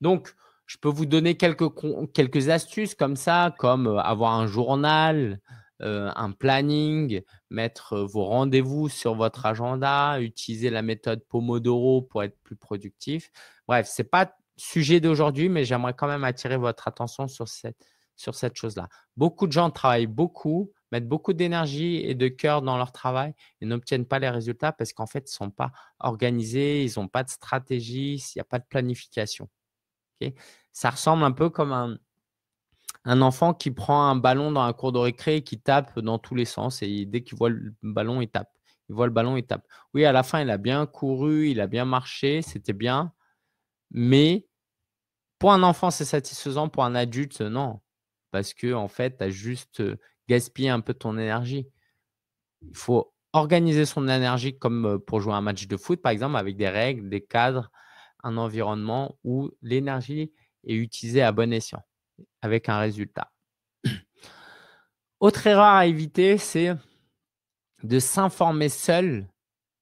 Donc, je peux vous donner quelques, quelques astuces comme ça, comme euh, avoir un journal, euh, un planning, mettre euh, vos rendez-vous sur votre agenda, utiliser la méthode Pomodoro pour être plus productif. Bref, ce n'est pas sujet d'aujourd'hui, mais j'aimerais quand même attirer votre attention sur cette, sur cette chose-là. Beaucoup de gens travaillent beaucoup, mettent beaucoup d'énergie et de cœur dans leur travail et n'obtiennent pas les résultats parce qu'en fait, ils ne sont pas organisés, ils n'ont pas de stratégie, il n'y a pas de planification ça ressemble un peu comme un, enfant qui prend un ballon dans un cours de récré et qui tape dans tous les sens. Et dès qu'il voit le ballon, il tape. Il voit le ballon, il tape. Oui, à la fin, il a bien couru, il a bien marché, c'était bien. Mais pour un enfant, c'est satisfaisant. Pour un adulte, non. Parce que, en fait, tu as juste euh, gaspillé un peu ton énergie. Il faut organiser son énergie comme euh, pour jouer un match de foot, par exemple, avec des règles, des cadres, un environnement où l'énergie est utilisée à bon escient, avec un résultat. Autre erreur à éviter, c'est de s'informer seul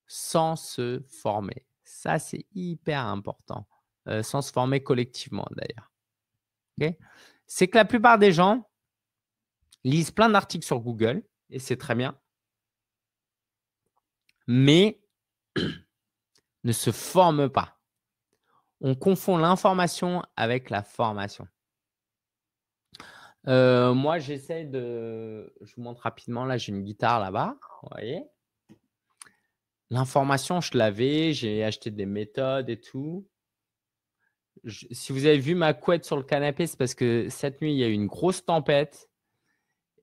sans se former. Ça, c'est hyper important, euh, sans se former collectivement d'ailleurs. c'est que la plupart des gens lisent plein d'articles sur Google, et c'est très bien, mais ne se forment pas on confond l'information avec la formation. Euh, moi, j'essaie de… Je vous montre rapidement. Là, j'ai une guitare là-bas. Vous voyez L'information, je l'avais. J'ai acheté des méthodes et tout. Si vous avez vu ma couette sur le canapé, c'est parce que cette nuit, il y a eu une grosse tempête.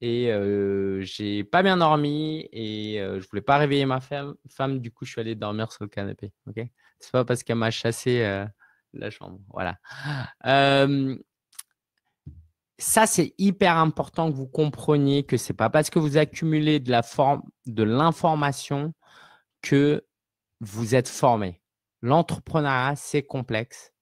Et euh, j'ai pas bien dormi et je euh, je voulais pas réveiller ma femme. femme. Du coup, je suis allé dormir sur le canapé. Ce n'est pas parce qu'elle m'a chassé la chambre. Voilà. ça, c'est hyper important que vous compreniez que ce n'est pas parce que vous accumulez de la forme, de l'information que vous êtes formé. L'entrepreneuriat, c'est complexe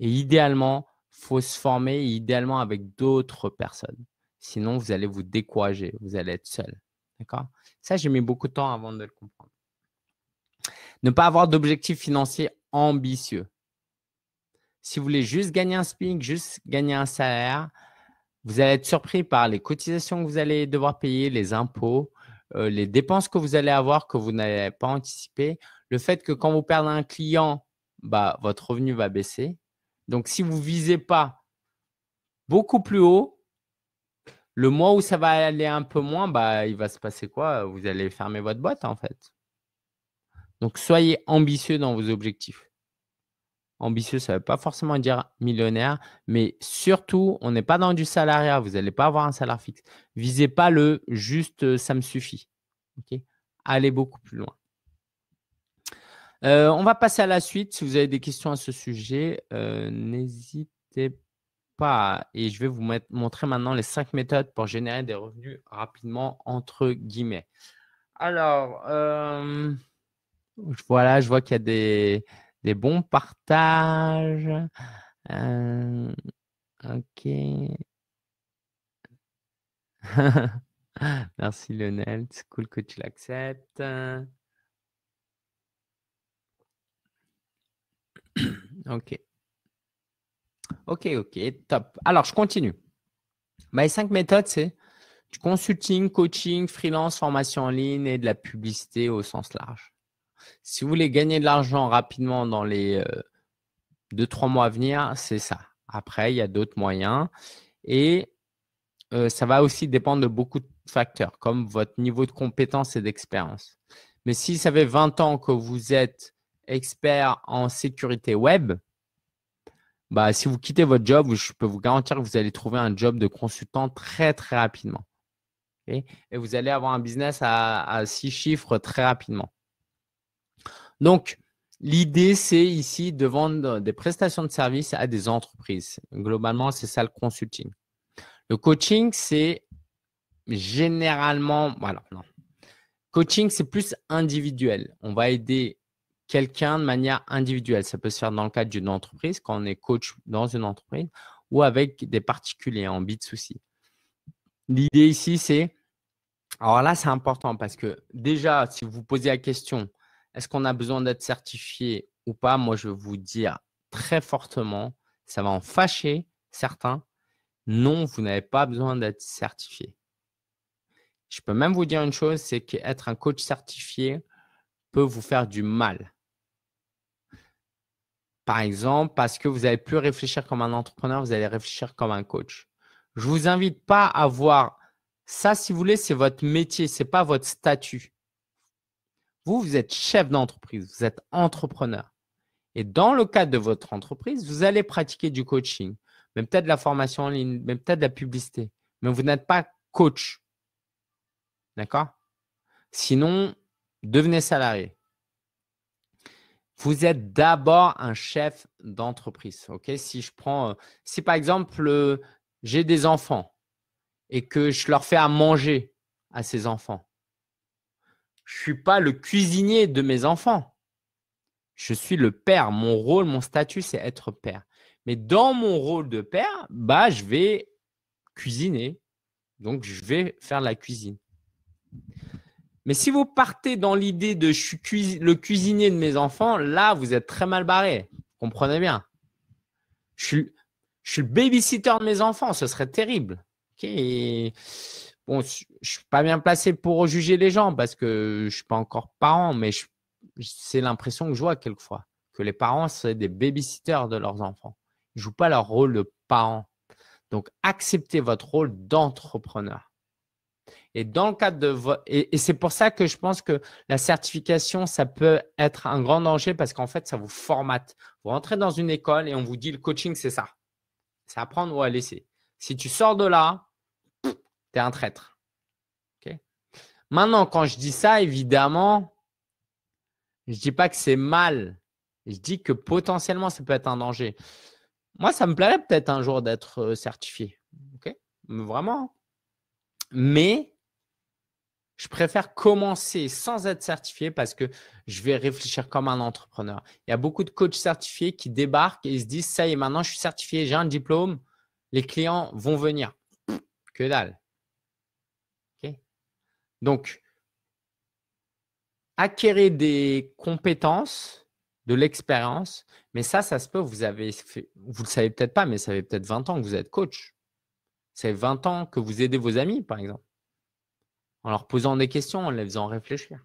et idéalement, il faut se former idéalement avec d'autres personnes. Sinon, vous allez vous décourager, vous allez être seul. D'accord Ça, j'ai mis beaucoup de temps avant de le comprendre. Ne pas avoir d'objectifs financiers ambitieux. Si vous voulez juste gagner un SPIC, juste gagner un salaire, vous allez être surpris par les cotisations que vous allez devoir payer, les impôts, euh, les dépenses que vous allez avoir que vous n'avez pas anticipé, le fait que quand vous perdez un client, bah, votre revenu va baisser. Donc, si vous ne visez pas beaucoup plus haut, le mois où ça va aller un peu moins, bah, il va se passer quoi Vous allez fermer votre boîte en fait. Donc, soyez ambitieux dans vos objectifs. Ambitieux, ça ne veut pas forcément dire millionnaire, mais surtout, on n'est pas dans du salariat. Vous n'allez pas avoir un salaire fixe. Visez pas le juste euh, ça me suffit. allez beaucoup plus loin. Euh, on va passer à la suite. Si vous avez des questions à ce sujet, euh, n'hésitez pas. Et je vais vous montrer maintenant les cinq méthodes pour générer des revenus rapidement, entre guillemets. Alors, voilà, je vois qu'il y a des, des bons partages. Euh, ok. Merci Lionel, c'est cool que tu l'acceptes. ok. Ok, ok, top. Alors, je continue. Mes bah, cinq méthodes, c'est du consulting, coaching, freelance, formation en ligne et de la publicité au sens large. Si vous voulez gagner de l'argent rapidement dans les euh, deux trois mois à venir, c'est ça. Après, il y a d'autres moyens. Et euh, ça va aussi dépendre de beaucoup de facteurs, comme votre niveau de compétence et d'expérience. Mais si ça fait 20 ans que vous êtes expert en sécurité web, bah, si vous quittez votre job, je peux vous garantir que vous allez trouver un job de consultant très, très rapidement. et vous allez avoir un business à six chiffres très rapidement. Donc, l'idée, c'est ici de vendre des prestations de services à des entreprises. Globalement, c'est ça le consulting. Le coaching, c'est généralement, voilà, non. Coaching, c'est plus individuel. On va aider quelqu'un de manière individuelle. Ça peut se faire dans le cadre d'une entreprise, quand on est coach dans une entreprise, ou avec des particuliers en bit souci. L'idée ici, c'est, alors là, c'est important parce que déjà, si vous vous posez la question, est-ce qu'on a besoin d'être certifié ou pas Moi, je vais vous dire ah, très fortement, ça va en fâcher certains. Non, vous n'avez pas besoin d'être certifié. Je peux même vous dire une chose, c'est qu'être un coach certifié peut vous faire du mal. Par exemple, parce que vous n'allez plus réfléchir comme un entrepreneur, vous allez réfléchir comme un coach. Je ne vous invite pas à voir ça, si vous voulez, c'est votre métier, ce n'est pas votre statut. Vous, vous êtes chef d'entreprise, vous êtes entrepreneur. Et dans le cadre de votre entreprise, vous allez pratiquer du coaching, même peut-être de la formation en ligne, même peut-être de la publicité, mais vous n'êtes pas coach. D'accord Sinon, devenez salarié. Vous êtes d'abord un chef d'entreprise. OK Si je prends, euh, si par exemple, euh, j'ai des enfants et que je leur fais à manger à ces enfants, je suis pas le cuisinier de mes enfants. Je suis le père. Mon rôle, mon statut, c'est être père. Mais dans mon rôle de père, bah, je vais cuisiner. Donc, je vais faire la cuisine. Mais si vous partez dans l'idée de je suis le cuisinier de mes enfants, là, vous êtes très mal barré. Comprenez bien. Je suis, je suis le babysitter de mes enfants, ce serait terrible. Ok bon, je ne suis pas bien placé pour juger les gens parce que je ne suis pas encore parent, mais c'est l'impression que je vois quelquefois, que les parents c'est des babysitters de leurs enfants. Ils ne jouent pas leur rôle de parent. Donc, acceptez votre rôle d'entrepreneur. Et dans le cadre de et, et c'est pour ça que je pense que la certification, ça peut être un grand danger parce qu'en fait, ça vous formate. Vous rentrez dans une école et on vous dit le coaching, c'est ça. C'est apprendre ou à laisser. Si tu sors de là, tu es un traître. Maintenant, quand je dis ça, évidemment, je ne dis pas que c'est mal. Je dis que potentiellement, ça peut être un danger. Moi, ça me plairait peut-être un jour d'être euh, certifié. Vraiment. Mais je préfère commencer sans être certifié parce que je vais réfléchir comme un entrepreneur. Il y a beaucoup de coachs certifiés qui débarquent et ils se disent, ça y est, maintenant je suis certifié, j'ai un diplôme, les clients vont venir. Que dalle. Donc, acquérir des compétences, de l'expérience, mais ça, ça se peut, vous avez vous le savez peut-être pas, mais ça fait peut-être 20 ans que vous êtes coach. C'est 20 ans que vous aidez vos amis, par exemple, en leur posant des questions, en les faisant réfléchir.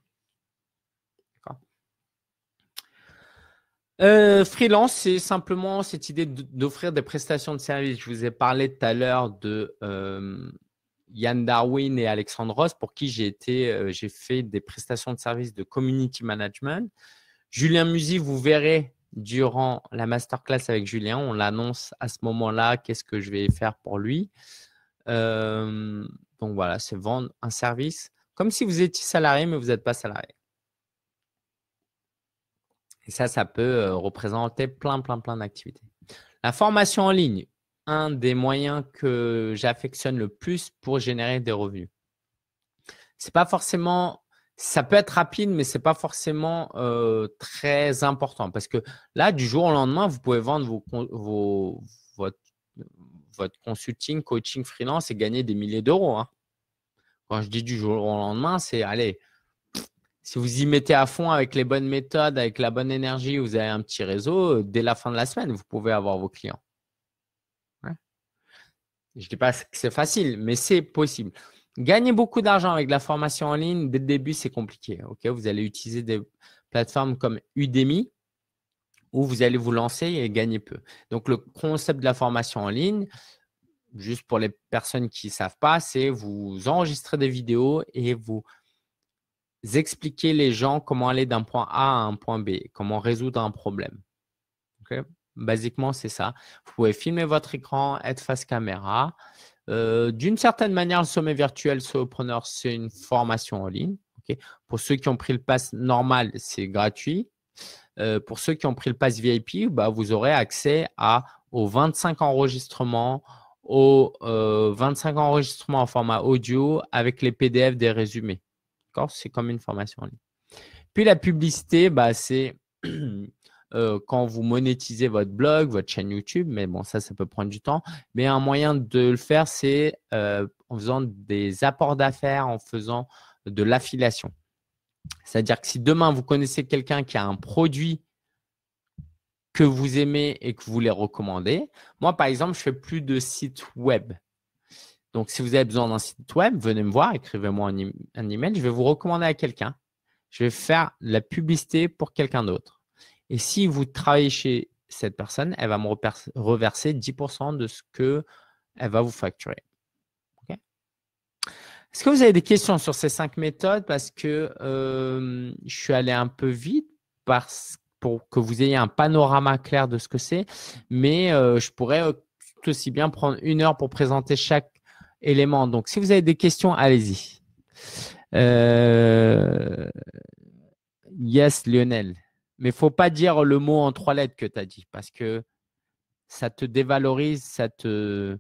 Euh, freelance, c'est simplement cette idée d'offrir des prestations de service. Je vous ai parlé tout à l'heure de, euh, Yann Darwin et Alexandre Ross, pour qui j'ai été, euh, j'ai fait des prestations de services de community management. Julien Musi, vous verrez durant la masterclass avec Julien, on l'annonce à ce moment-là, qu'est-ce que je vais faire pour lui. Euh, donc voilà, c'est vendre un service comme si vous étiez salarié, mais vous n'êtes pas salarié. Et ça, ça peut euh, représenter plein, plein, plein d'activités. La formation en ligne, un des moyens que j'affectionne le plus pour générer des revenus. C'est pas forcément, ça peut être rapide, mais c'est pas forcément euh, très important parce que là, du jour au lendemain, vous pouvez vendre vos, vos votre, votre, consulting, coaching, freelance et gagner des milliers d'euros. Hein. Quand je dis du jour au lendemain, c'est allez, si vous y mettez à fond avec les bonnes méthodes, avec la bonne énergie, vous avez un petit réseau, euh, dès la fin de la semaine, vous pouvez avoir vos clients je ne dis pas que c'est facile, mais c'est possible. Gagner beaucoup d'argent avec la formation en ligne, dès le début, c'est compliqué. vous allez utiliser des plateformes comme Udemy, où vous allez vous lancer et gagner peu. Donc, le concept de la formation en ligne, juste pour les personnes qui ne savent pas, c'est vous enregistrer des vidéos et vous expliquer les gens comment aller d'un point A à un point B, comment résoudre un problème. Basiquement, c'est ça. Vous pouvez filmer votre écran, être face caméra. Euh, d'une certaine manière, le sommet virtuel solopreneur, c'est une formation en ligne. Pour ceux qui ont pris le pass normal, c'est gratuit. Euh, pour ceux qui ont pris le pass VIP, bah, vous aurez accès à, aux 25 enregistrements, aux 25 euh, enregistrements en format audio avec les PDF des résumés. C'est comme une formation en ligne. Puis la publicité, bah, c'est Euh, quand vous monétisez votre blog, votre chaîne YouTube, mais bon, ça, ça peut prendre du temps. Mais un moyen de le faire, c'est euh, en faisant des apports d'affaires, en faisant de l'affiliation. C'est-à-dire que si demain, vous connaissez quelqu'un qui a un produit que vous aimez et que vous voulez recommander, moi, par exemple, je fais plus de sites web. Donc, si vous avez besoin d'un site web, venez me voir, écrivez-moi un, email, je vais vous recommander à quelqu'un. Je vais faire la publicité pour quelqu'un d'autre. Et si vous travaillez chez cette personne, elle va me reverser 10% de ce qu'elle va vous facturer. Est-ce que vous avez des questions sur ces cinq méthodes Parce que je suis allé un peu vite parce, pour que vous ayez un panorama clair de ce que c'est, mais je pourrais tout aussi bien prendre une heure pour présenter chaque élément. Donc, si vous avez des questions, allez-y. Euh, yes, Lionel. Mais faut pas dire le mot en trois lettres que tu as dit parce que ça te dévalorise, ça te.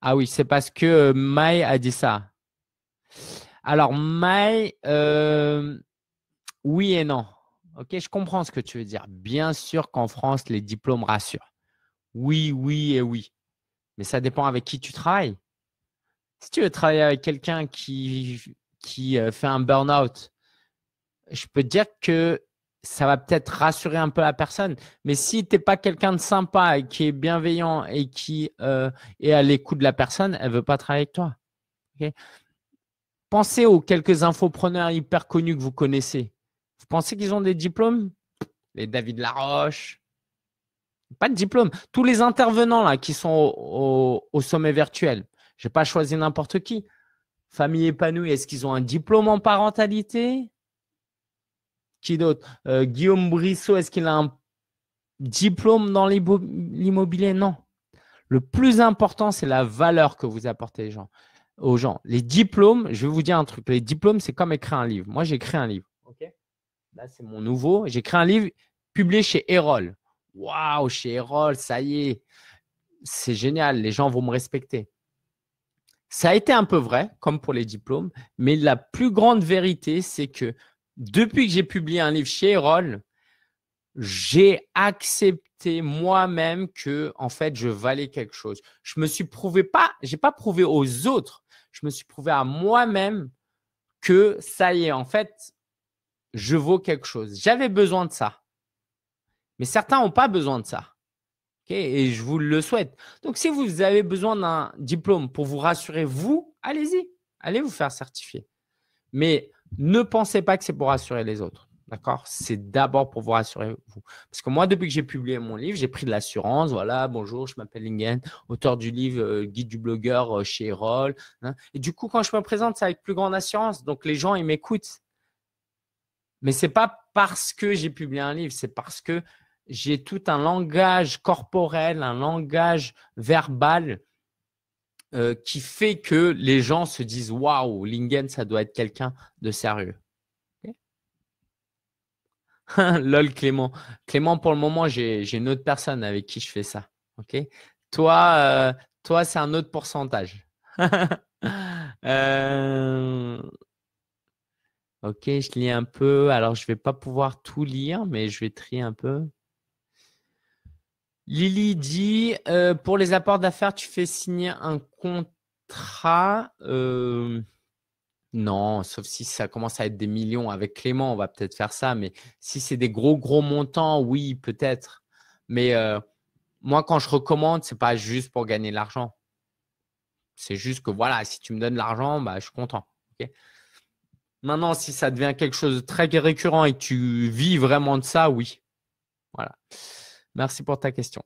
Ah oui, c'est parce que euh, Mai a dit ça. Alors, Mai, euh, oui et non. Ok, je comprends ce que tu veux dire. Bien sûr qu'en France, les diplômes rassurent. Oui, oui et oui. Mais ça dépend avec qui tu travailles. Si tu veux travailler avec quelqu'un qui, qui euh, fait un burn-out, je peux dire que ça va peut-être rassurer un peu la personne. Mais si tu n'es pas quelqu'un de sympa et qui est bienveillant et qui euh, est à l'écoute de la personne, elle ne veut pas travailler avec toi. Pensez aux quelques infopreneurs hyper connus que vous connaissez. Vous pensez qu'ils ont des diplômes Les David Laroche. Pas de diplôme. Tous les intervenants là, qui sont au, au sommet virtuel. Je n'ai pas choisi n'importe qui. Famille épanouie, est-ce qu'ils ont un diplôme en parentalité qui d'autre euh, Guillaume Brissot, est-ce qu'il a un diplôme dans l'immobilier Non. Le plus important, c'est la valeur que vous apportez aux gens. Les diplômes, je vais vous dire un truc. Les diplômes, c'est comme écrire un livre. Moi, j'ai écrit un livre. Là, c'est mon nouveau. J'ai écrit un livre publié chez Erol. Waouh, chez Erol, ça y est. C'est génial. Les gens vont me respecter. Ça a été un peu vrai, comme pour les diplômes, mais la plus grande vérité, c'est que depuis que j'ai publié un livre chez Erol, j'ai accepté moi-même que, en fait, je valais quelque chose. Je me suis prouvé pas, j'ai pas prouvé aux autres, je me suis prouvé à moi-même que ça y est, en fait, je vaux quelque chose. J'avais besoin de ça. Mais certains n'ont pas besoin de ça. et je vous le souhaite. Donc, si vous avez besoin d'un diplôme pour vous rassurer, vous, allez-y. Allez vous faire certifier. Mais ne pensez pas que c'est pour rassurer les autres. D'accord C'est d'abord pour vous rassurer vous. Parce que moi, depuis que j'ai publié mon livre, j'ai pris de l'assurance. Voilà, bonjour, je m'appelle Lingen, auteur du livre euh, Guide du blogueur euh, chez Erol. Hein. Et du coup, quand je me présente, c'est avec plus grande assurance. Donc, les gens, ils m'écoutent. Mais ce n'est pas parce que j'ai publié un livre, c'est parce que j'ai tout un langage corporel, un langage verbal euh, qui fait que les gens se disent waouh, Lingen, ça doit être quelqu'un de sérieux. Lol, Clément. Clément, pour le moment, j'ai une autre personne avec qui je fais ça. Ok. Toi, euh, c'est un autre pourcentage. Euh, ok, je lis un peu. Alors, je ne vais pas pouvoir tout lire, mais je vais trier un peu. Lily dit euh, pour les apports d'affaires, tu fais signer un contrat. Euh, non, sauf si ça commence à être des millions avec Clément, on va peut-être faire ça. Mais si c'est des gros gros montants, oui, peut-être. Mais euh, moi, quand je recommande, c'est pas juste pour gagner de l'argent. C'est juste que voilà, si tu me donnes l'argent, bah, je suis content. Maintenant, si ça devient quelque chose de très récurrent et que tu vis vraiment de ça, oui. Voilà. Merci pour ta question.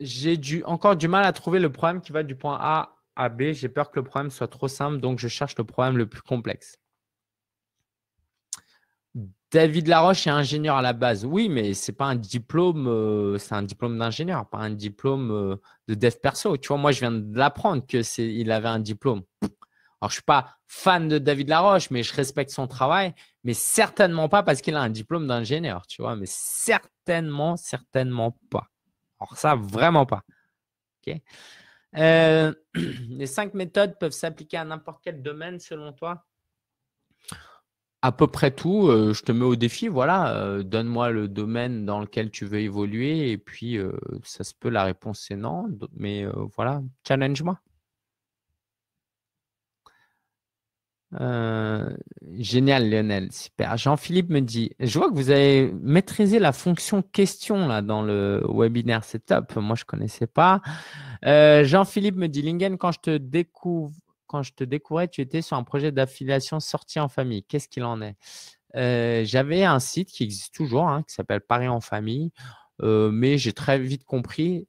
J'ai du, encore du mal à trouver le problème qui va du point A à B. J'ai peur que le problème soit trop simple, donc je cherche le problème le plus complexe. David Laroche est ingénieur à la base. Oui, mais c'est pas un diplôme, euh, c'est un diplôme d'ingénieur, pas un diplôme euh, de dev perso. Tu vois, moi, je viens de l'apprendre qu'il avait un diplôme. Alors, je ne suis pas fan de David Laroche, mais je respecte son travail, mais certainement pas parce qu'il a un diplôme d'ingénieur, tu vois, mais certes certainement, certainement pas. Alors ça, vraiment pas. Euh, les cinq méthodes peuvent s'appliquer à n'importe quel domaine selon toi À peu près tout. Euh, je te mets au défi. Voilà, euh, donne-moi le domaine dans lequel tu veux évoluer et puis ça se peut, la réponse est non. Mais voilà, challenge-moi. Euh, génial, Lionel. Super. Jean-Philippe me dit, je vois que vous avez maîtrisé la fonction question là dans le webinaire. C'est top. Moi, je connaissais pas. Euh, Jean-Philippe me dit, Lingen, quand je te découvre, quand je te découvrais, tu étais sur un projet d'affiliation sortie en famille. Qu'est-ce qu'il en est euh, J'avais un site qui existe toujours, hein, qui s'appelle Paris en famille, mais j'ai très vite compris.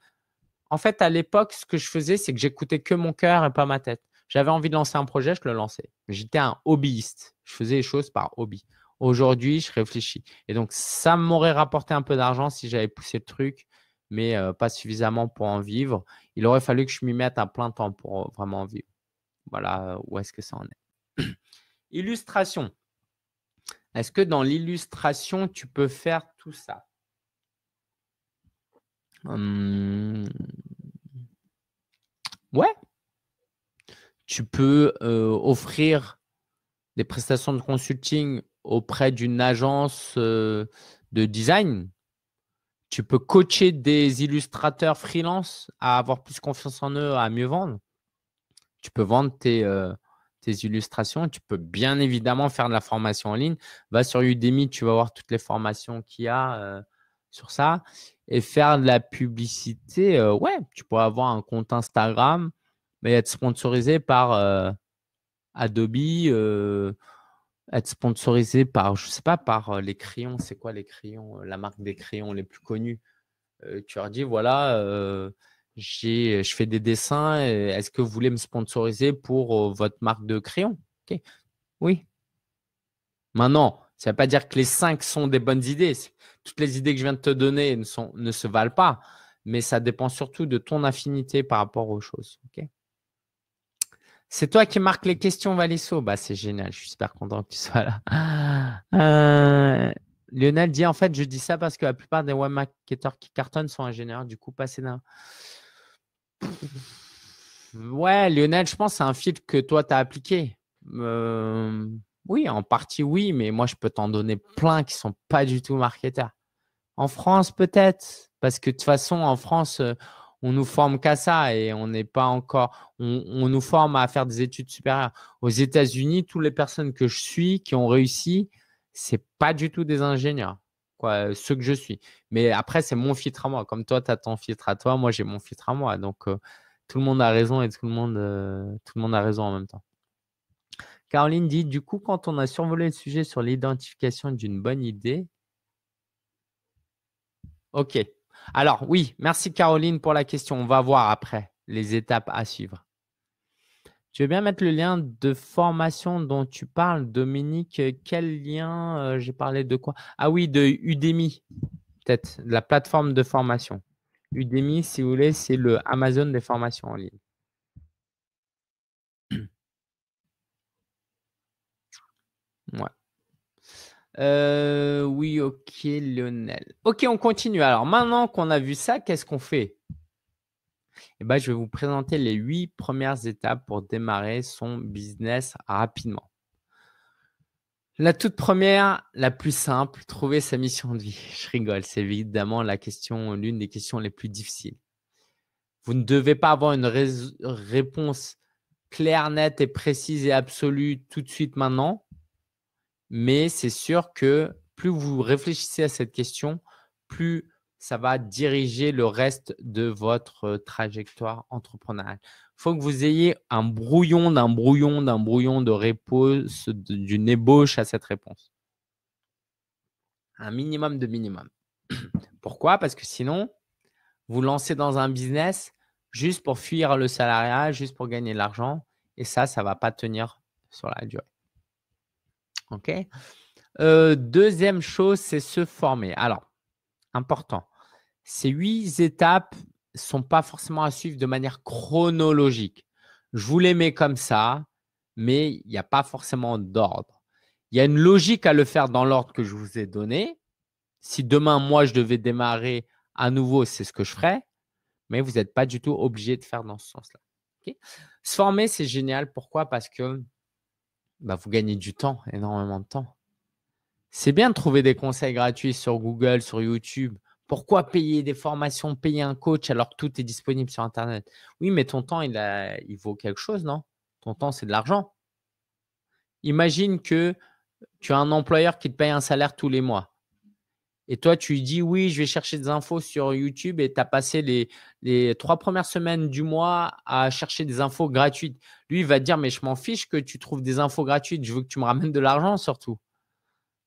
En fait, à l'époque, ce que je faisais, c'est que j'écoutais que mon cœur et pas ma tête. J'avais envie de lancer un projet, je le lançais. J'étais un hobbyiste. Je faisais les choses par hobby. Aujourd'hui, je réfléchis. Et donc, ça m'aurait rapporté un peu d'argent si j'avais poussé le truc, mais euh, pas suffisamment pour en vivre. Il aurait fallu que je m'y mette à plein temps pour euh, vraiment vivre. Voilà euh, où est-ce que ça en est. illustration. Est-ce que dans l'illustration, tu peux faire tout ça hum. Ouais, tu peux euh, offrir des prestations de consulting auprès d'une agence euh, de design. Tu peux coacher des illustrateurs freelance à avoir plus confiance en eux, à mieux vendre. Tu peux vendre tes, euh, tes illustrations. Tu peux bien évidemment faire de la formation en ligne. Va sur Udemy, tu vas voir toutes les formations qu'il y a sur ça. Et faire de la publicité, ouais, tu peux avoir un compte Instagram mais être sponsorisé par euh, Adobe, euh, être sponsorisé par, je ne sais pas, par euh, les crayons. C'est quoi les crayons La marque des crayons les plus connues. tu leur dis, voilà, j'ai, je fais des dessins. Est-ce que vous voulez me sponsoriser pour votre marque de crayon Ok. Oui. Maintenant, ça ne veut pas dire que les cinq sont des bonnes idées. Toutes les idées que je viens de te donner ne, se valent pas, mais ça dépend surtout de ton affinité par rapport aux choses. C'est toi qui marques les questions, Valesso. Bah, c'est génial, je suis super content que tu sois là. Euh, Lionel dit en fait, je dis ça parce que la plupart des web qui cartonnent sont ingénieurs, du coup, passé d'un. Ouais, Lionel, je pense que c'est un fil que toi, tu as appliqué. Euh, oui, en partie, oui, mais moi, je peux t'en donner plein qui ne sont pas du tout marketeurs. En France, peut-être, parce que de toute façon, en France, euh, on nous forme qu'à ça et on n'est pas encore, on, nous forme à faire des études supérieures. Aux États-Unis, toutes les personnes que je suis qui ont réussi, c'est pas du tout des ingénieurs, quoi, ceux que je suis. Mais après, c'est mon filtre à moi. Comme toi, tu as ton filtre à toi, moi j'ai mon filtre à moi. Donc euh, tout le monde a raison et tout le monde, euh, tout le monde a raison en même temps. Caroline dit, du coup, quand on a survolé le sujet sur l'identification d'une bonne idée, ok, alors oui, merci Caroline pour la question. On va voir après les étapes à suivre. Tu veux bien mettre le lien de formation dont tu parles, Dominique. Quel lien euh, J'ai parlé de quoi Ah oui, de Udemy, peut-être, la plateforme de formation. Udemy, si vous voulez, c'est le Amazon des formations en ligne. Euh, oui, ok, Lionel. Ok, on continue. Alors maintenant qu'on a vu ça, qu'est-ce qu'on fait eh bien, Je vais vous présenter les huit premières étapes pour démarrer son business rapidement. La toute première, la plus simple, trouver sa mission de vie. Je rigole, c'est évidemment la question, l'une des questions les plus difficiles. Vous ne devez pas avoir une réponse claire, nette et précise et absolue tout de suite maintenant mais c'est sûr que plus vous réfléchissez à cette question, plus ça va diriger le reste de votre trajectoire entrepreneuriale. Il faut que vous ayez un brouillon d'un brouillon d'un brouillon de réponse, d'une ébauche à cette réponse. Un minimum de minimum. Pourquoi Parce que sinon, vous lancez dans un business juste pour fuir le salariat, juste pour gagner de l'argent. Et ça, ça ne va pas tenir sur la durée. OK euh, Deuxième chose, c'est se former. Alors, important, ces huit étapes ne sont pas forcément à suivre de manière chronologique. Je vous les mets comme ça, mais il n'y a pas forcément d'ordre. Il y a une logique à le faire dans l'ordre que je vous ai donné. Si demain, moi, je devais démarrer à nouveau, c'est ce que je ferais, mais vous n'êtes pas du tout obligé de faire dans ce sens-là. se former, c'est génial. Pourquoi Parce que bah, vous gagnez du temps, énormément de temps. C'est bien de trouver des conseils gratuits sur Google, sur YouTube. Pourquoi payer des formations, payer un coach alors que tout est disponible sur Internet Oui, mais ton temps, il, a, il vaut quelque chose, non Ton temps, c'est de l'argent. Imagine que tu as un employeur qui te paye un salaire tous les mois et toi tu dis oui, je vais chercher des infos sur YouTube et tu as passé les, les, trois premières semaines du mois à chercher des infos gratuites. Lui, il va te dire mais je m'en fiche que tu trouves des infos gratuites, je veux que tu me ramènes de l'argent surtout.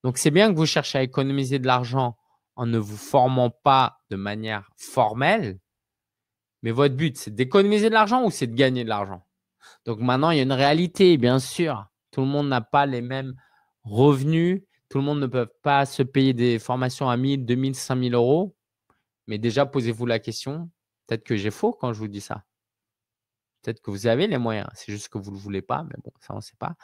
Donc c'est bien que vous cherchez à économiser de l'argent en ne vous formant pas de manière formelle, mais votre but c'est d'économiser de l'argent ou c'est de gagner de l'argent. Donc maintenant, il y a une réalité, bien sûr. Tout le monde n'a pas les mêmes revenus tout le monde ne peut pas se payer des formations à 1000, 5 000 euros. Mais déjà, posez-vous la question. Peut-être que j'ai faux quand je vous dis ça. Peut-être que vous avez les moyens. C'est juste que vous ne le voulez pas. Mais bon, ça, on ne sait pas.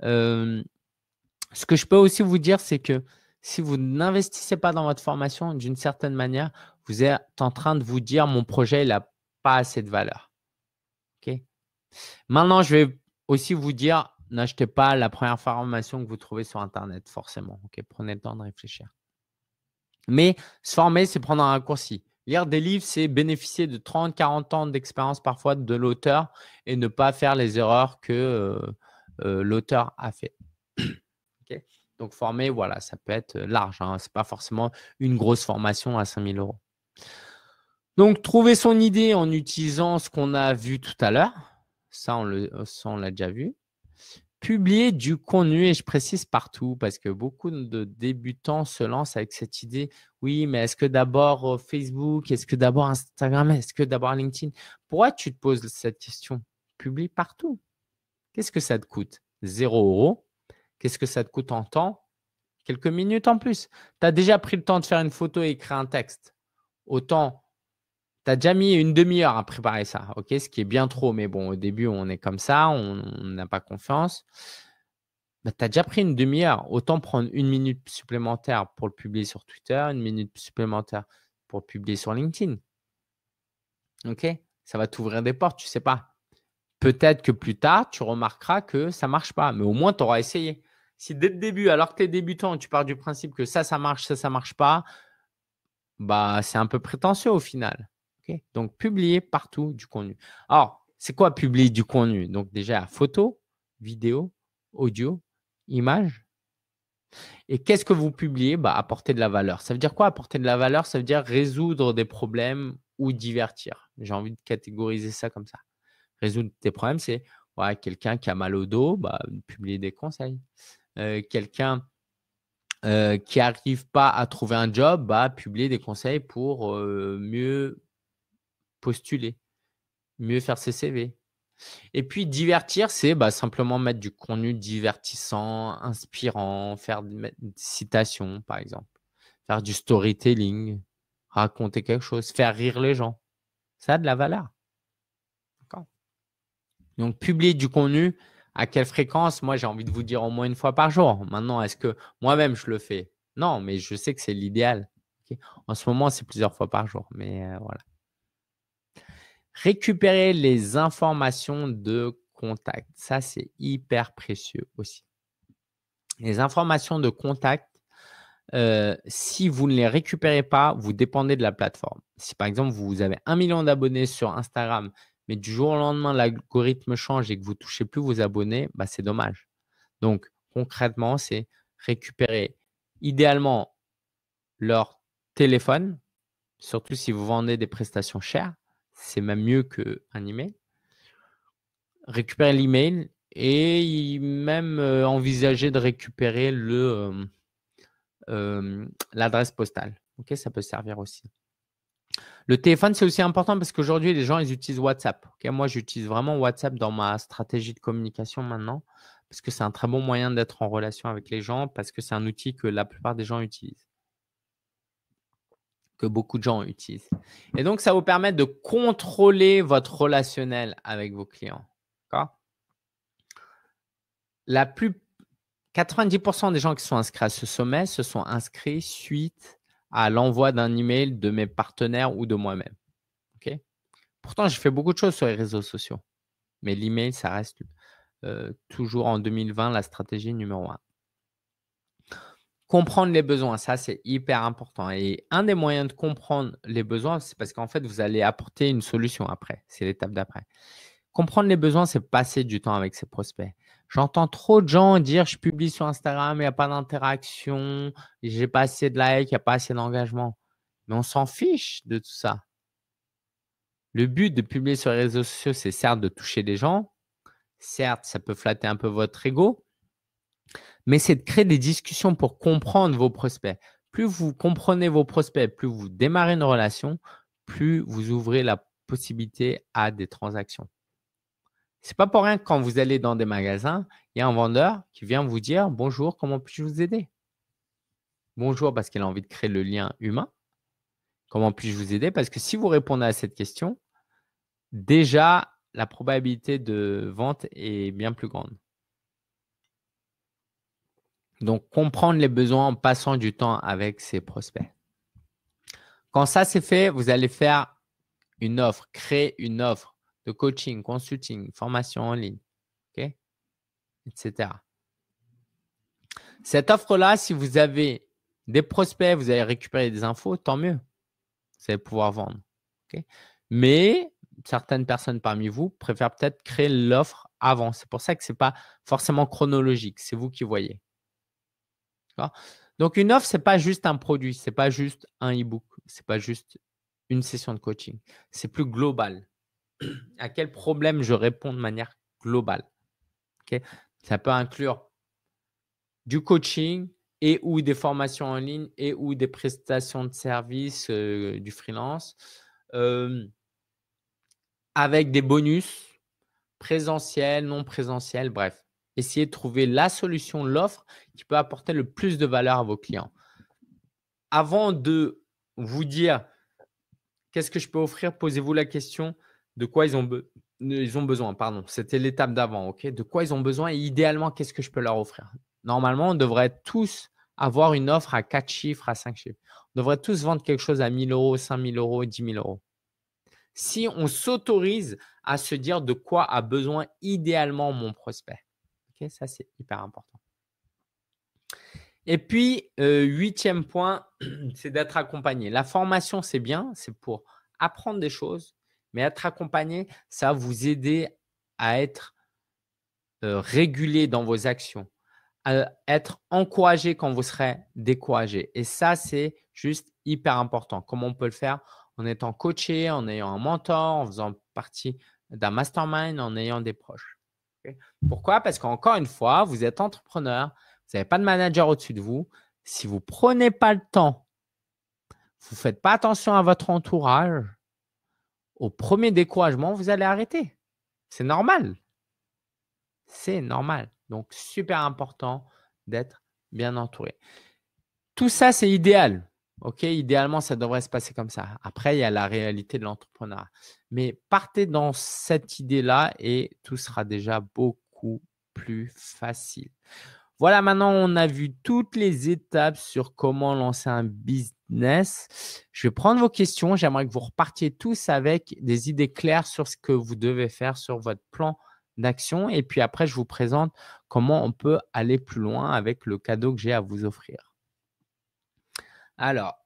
ce que je peux aussi vous dire, c'est que si vous n'investissez pas dans votre formation, d'une certaine manière, vous êtes en train de vous dire mon projet il n'a pas assez de valeur. Maintenant, je vais aussi vous dire n'achetez pas la première formation que vous trouvez sur Internet, forcément. Prenez le temps de réfléchir. Mais se former, c'est prendre un raccourci. Lire des livres, c'est bénéficier de 30, 40 ans d'expérience parfois de l'auteur et ne pas faire les erreurs que euh, euh, l'auteur a fait. Donc, former, voilà, ça peut être large. Hein. Ce n'est pas forcément une grosse formation à 5000 euros. Donc, trouver son idée en utilisant ce qu'on a vu tout à l'heure. Ça, on l'a déjà vu. Publier du contenu, et je précise partout, parce que beaucoup de débutants se lancent avec cette idée, oui, mais est-ce que d'abord euh, Facebook, est-ce que d'abord Instagram, est-ce que d'abord LinkedIn Pourquoi tu te poses cette question Publie partout. Qu'est-ce que ça te coûte Zéro euro. Qu'est-ce que ça te coûte en temps Quelques minutes en plus. Tu as déjà pris le temps de faire une photo et écrire un texte. Autant tu as déjà mis une demi-heure à préparer ça, ok ce qui est bien trop, mais bon, au début, on est comme ça, on n'a pas confiance. Bah, tu as déjà pris une demi-heure, autant prendre une minute supplémentaire pour le publier sur Twitter, une minute supplémentaire pour le publier sur LinkedIn. Ok Ça va t'ouvrir des portes, tu ne sais pas. Peut-être que plus tard, tu remarqueras que ça ne marche pas, mais au moins, tu auras essayé. Si dès le début, alors que tu es débutant, tu pars du principe que ça, ça marche, ça, ça ne marche pas, bah, c'est un peu prétentieux au final. Donc, publier partout du contenu. Alors, c'est quoi publier du contenu Donc, déjà, photo, vidéo, audio, image. Et qu'est-ce que vous publiez bah, Apporter de la valeur. Ça veut dire quoi apporter de la valeur Ça veut dire résoudre des problèmes ou divertir. J'ai envie de catégoriser ça comme ça. Résoudre des problèmes, c'est ouais, quelqu'un qui a mal au dos, bah, publier des conseils. Euh, quelqu'un euh, qui n'arrive pas à trouver un job, bah, publier des conseils pour euh, mieux postuler, mieux faire ses CV. Et puis divertir, c'est bah, simplement mettre du contenu divertissant, inspirant, faire des citations par exemple, faire du storytelling, raconter quelque chose, faire rire les gens. Ça a de la valeur. Donc, publier du contenu, à quelle fréquence Moi, j'ai envie de vous dire au moins une fois par jour. Maintenant, est-ce que moi-même, je le fais Non, mais je sais que c'est l'idéal. en ce moment, c'est plusieurs fois par jour. Mais euh, voilà. Récupérer les informations de contact. Ça, c'est hyper précieux aussi. Les informations de contact, euh, si vous ne les récupérez pas, vous dépendez de la plateforme. Si par exemple, vous avez un million d'abonnés sur Instagram, mais du jour au lendemain, l'algorithme change et que vous ne touchez plus vos abonnés, bah, c'est dommage. Donc, concrètement, c'est récupérer idéalement leur téléphone, surtout si vous vendez des prestations chères, c'est même mieux qu'un email. Récupérer l'email et même euh, envisager de récupérer le, euh, euh, l'adresse postale. ça peut servir aussi. Le téléphone, c'est aussi important parce qu'aujourd'hui, les gens, ils utilisent WhatsApp. moi, j'utilise vraiment WhatsApp dans ma stratégie de communication maintenant parce que c'est un très bon moyen d'être en relation avec les gens, parce que c'est un outil que la plupart des gens utilisent que beaucoup de gens utilisent. Et donc, ça vous permet de contrôler votre relationnel avec vos clients. La plus 90% des gens qui sont inscrits à ce sommet se sont inscrits suite à l'envoi d'un email de mes partenaires ou de moi-même. Ok? Pourtant, j'ai fait beaucoup de choses sur les réseaux sociaux. Mais l'email, ça reste euh, toujours en 2020 la stratégie numéro un. Comprendre les besoins, ça c'est hyper important. Et un des moyens de comprendre les besoins, c'est parce qu'en fait, vous allez apporter une solution après. C'est l'étape d'après. Comprendre les besoins, c'est passer du temps avec ses prospects. J'entends trop de gens dire je publie sur Instagram, il n'y a pas d'interaction, j'ai pas assez de likes, il n'y a pas assez d'engagement. Mais on s'en fiche de tout ça. Le but de publier sur les réseaux sociaux, c'est certes de toucher des gens, certes, ça peut flatter un peu votre ego, mais c'est de créer des discussions pour comprendre vos prospects. Plus vous comprenez vos prospects, plus vous démarrez une relation, plus vous ouvrez la possibilité à des transactions. C'est pas pour rien que quand vous allez dans des magasins, il y a un vendeur qui vient vous dire bonjour, comment puis-je vous aider Bonjour parce qu'il a envie de créer le lien humain. Comment puis-je vous aider Parce que si vous répondez à cette question, déjà la probabilité de vente est bien plus grande. Donc, comprendre les besoins en passant du temps avec ses prospects. Quand ça c'est fait, vous allez faire une offre, créer une offre de coaching, consulting, formation en ligne, etc. Cette offre-là, si vous avez des prospects, vous allez récupérer des infos, tant mieux. Vous allez pouvoir vendre. Mais certaines personnes parmi vous préfèrent peut-être créer l'offre avant. C'est pour ça que ce n'est pas forcément chronologique. C'est vous qui voyez. Donc, une offre, ce n'est pas juste un produit, ce n'est pas juste un e-book, ce n'est pas juste une session de coaching. C'est plus global. À quel problème je réponds de manière globale Ça peut inclure du coaching et ou des formations en ligne et ou des prestations de services euh, du freelance avec des bonus présentiels, non présentiels, bref. Essayez de trouver la solution, l'offre qui peut apporter le plus de valeur à vos clients. Avant de vous dire qu'est-ce que je peux offrir, posez-vous la question de quoi ils ont, ils ont besoin. Pardon, c'était l'étape d'avant, ok De quoi ils ont besoin et idéalement, qu'est-ce que je peux leur offrir Normalement, on devrait tous avoir une offre à 4 chiffres, à 5 chiffres. On devrait tous vendre quelque chose à 1000 euros, 5000 euros, 10 000 euros. Si on s'autorise à se dire de quoi a besoin idéalement mon prospect ça, c'est hyper important. Et puis, euh, huitième point, c'est d'être accompagné. La formation, c'est bien, c'est pour apprendre des choses, mais être accompagné, ça va vous aider à être euh, régulé dans vos actions, à être encouragé quand vous serez découragé. Et ça, c'est juste hyper important. Comment on peut le faire En étant coaché, en ayant un mentor, en faisant partie d'un mastermind, en ayant des proches. Pourquoi Parce qu'encore une fois, vous êtes entrepreneur, vous n'avez pas de manager au-dessus de vous. Si vous ne prenez pas le temps, vous ne faites pas attention à votre entourage, au premier découragement, vous allez arrêter. C'est normal. C'est normal. Donc, super important d'être bien entouré. Tout ça, c'est idéal. OK, idéalement, ça devrait se passer comme ça. Après, il y a la réalité de l'entrepreneur. Mais partez dans cette idée-là et tout sera déjà beaucoup plus facile. Voilà, maintenant, on a vu toutes les étapes sur comment lancer un business. Je vais prendre vos questions. J'aimerais que vous repartiez tous avec des idées claires sur ce que vous devez faire sur votre plan d'action. Et puis après, je vous présente comment on peut aller plus loin avec le cadeau que j'ai à vous offrir. Alors,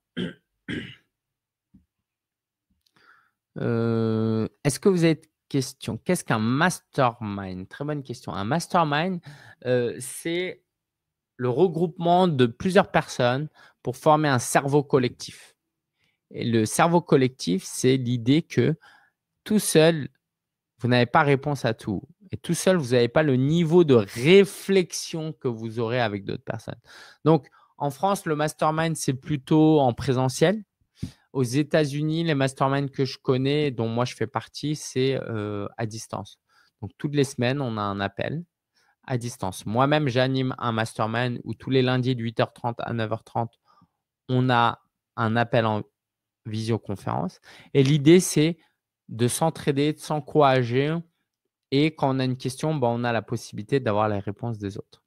euh, est-ce que vous avez question Qu'est-ce qu'un mastermind Très bonne question. Un mastermind, euh, c'est le regroupement de plusieurs personnes pour former un cerveau collectif. Et le cerveau collectif, c'est l'idée que tout seul, vous n'avez pas réponse à tout. Et tout seul, vous n'avez pas le niveau de réflexion que vous aurez avec d'autres personnes. Donc, en France, le mastermind, c'est plutôt en présentiel. Aux États-Unis, les masterminds que je connais, dont moi je fais partie, c'est euh, à distance. Donc, toutes les semaines, on a un appel à distance. Moi-même, j'anime un mastermind où tous les lundis de 8h30 à 9h30, on a un appel en visioconférence. Et l'idée, c'est de s'entraider, de s'encourager. Et quand on a une question, ben, on a la possibilité d'avoir les réponses des autres.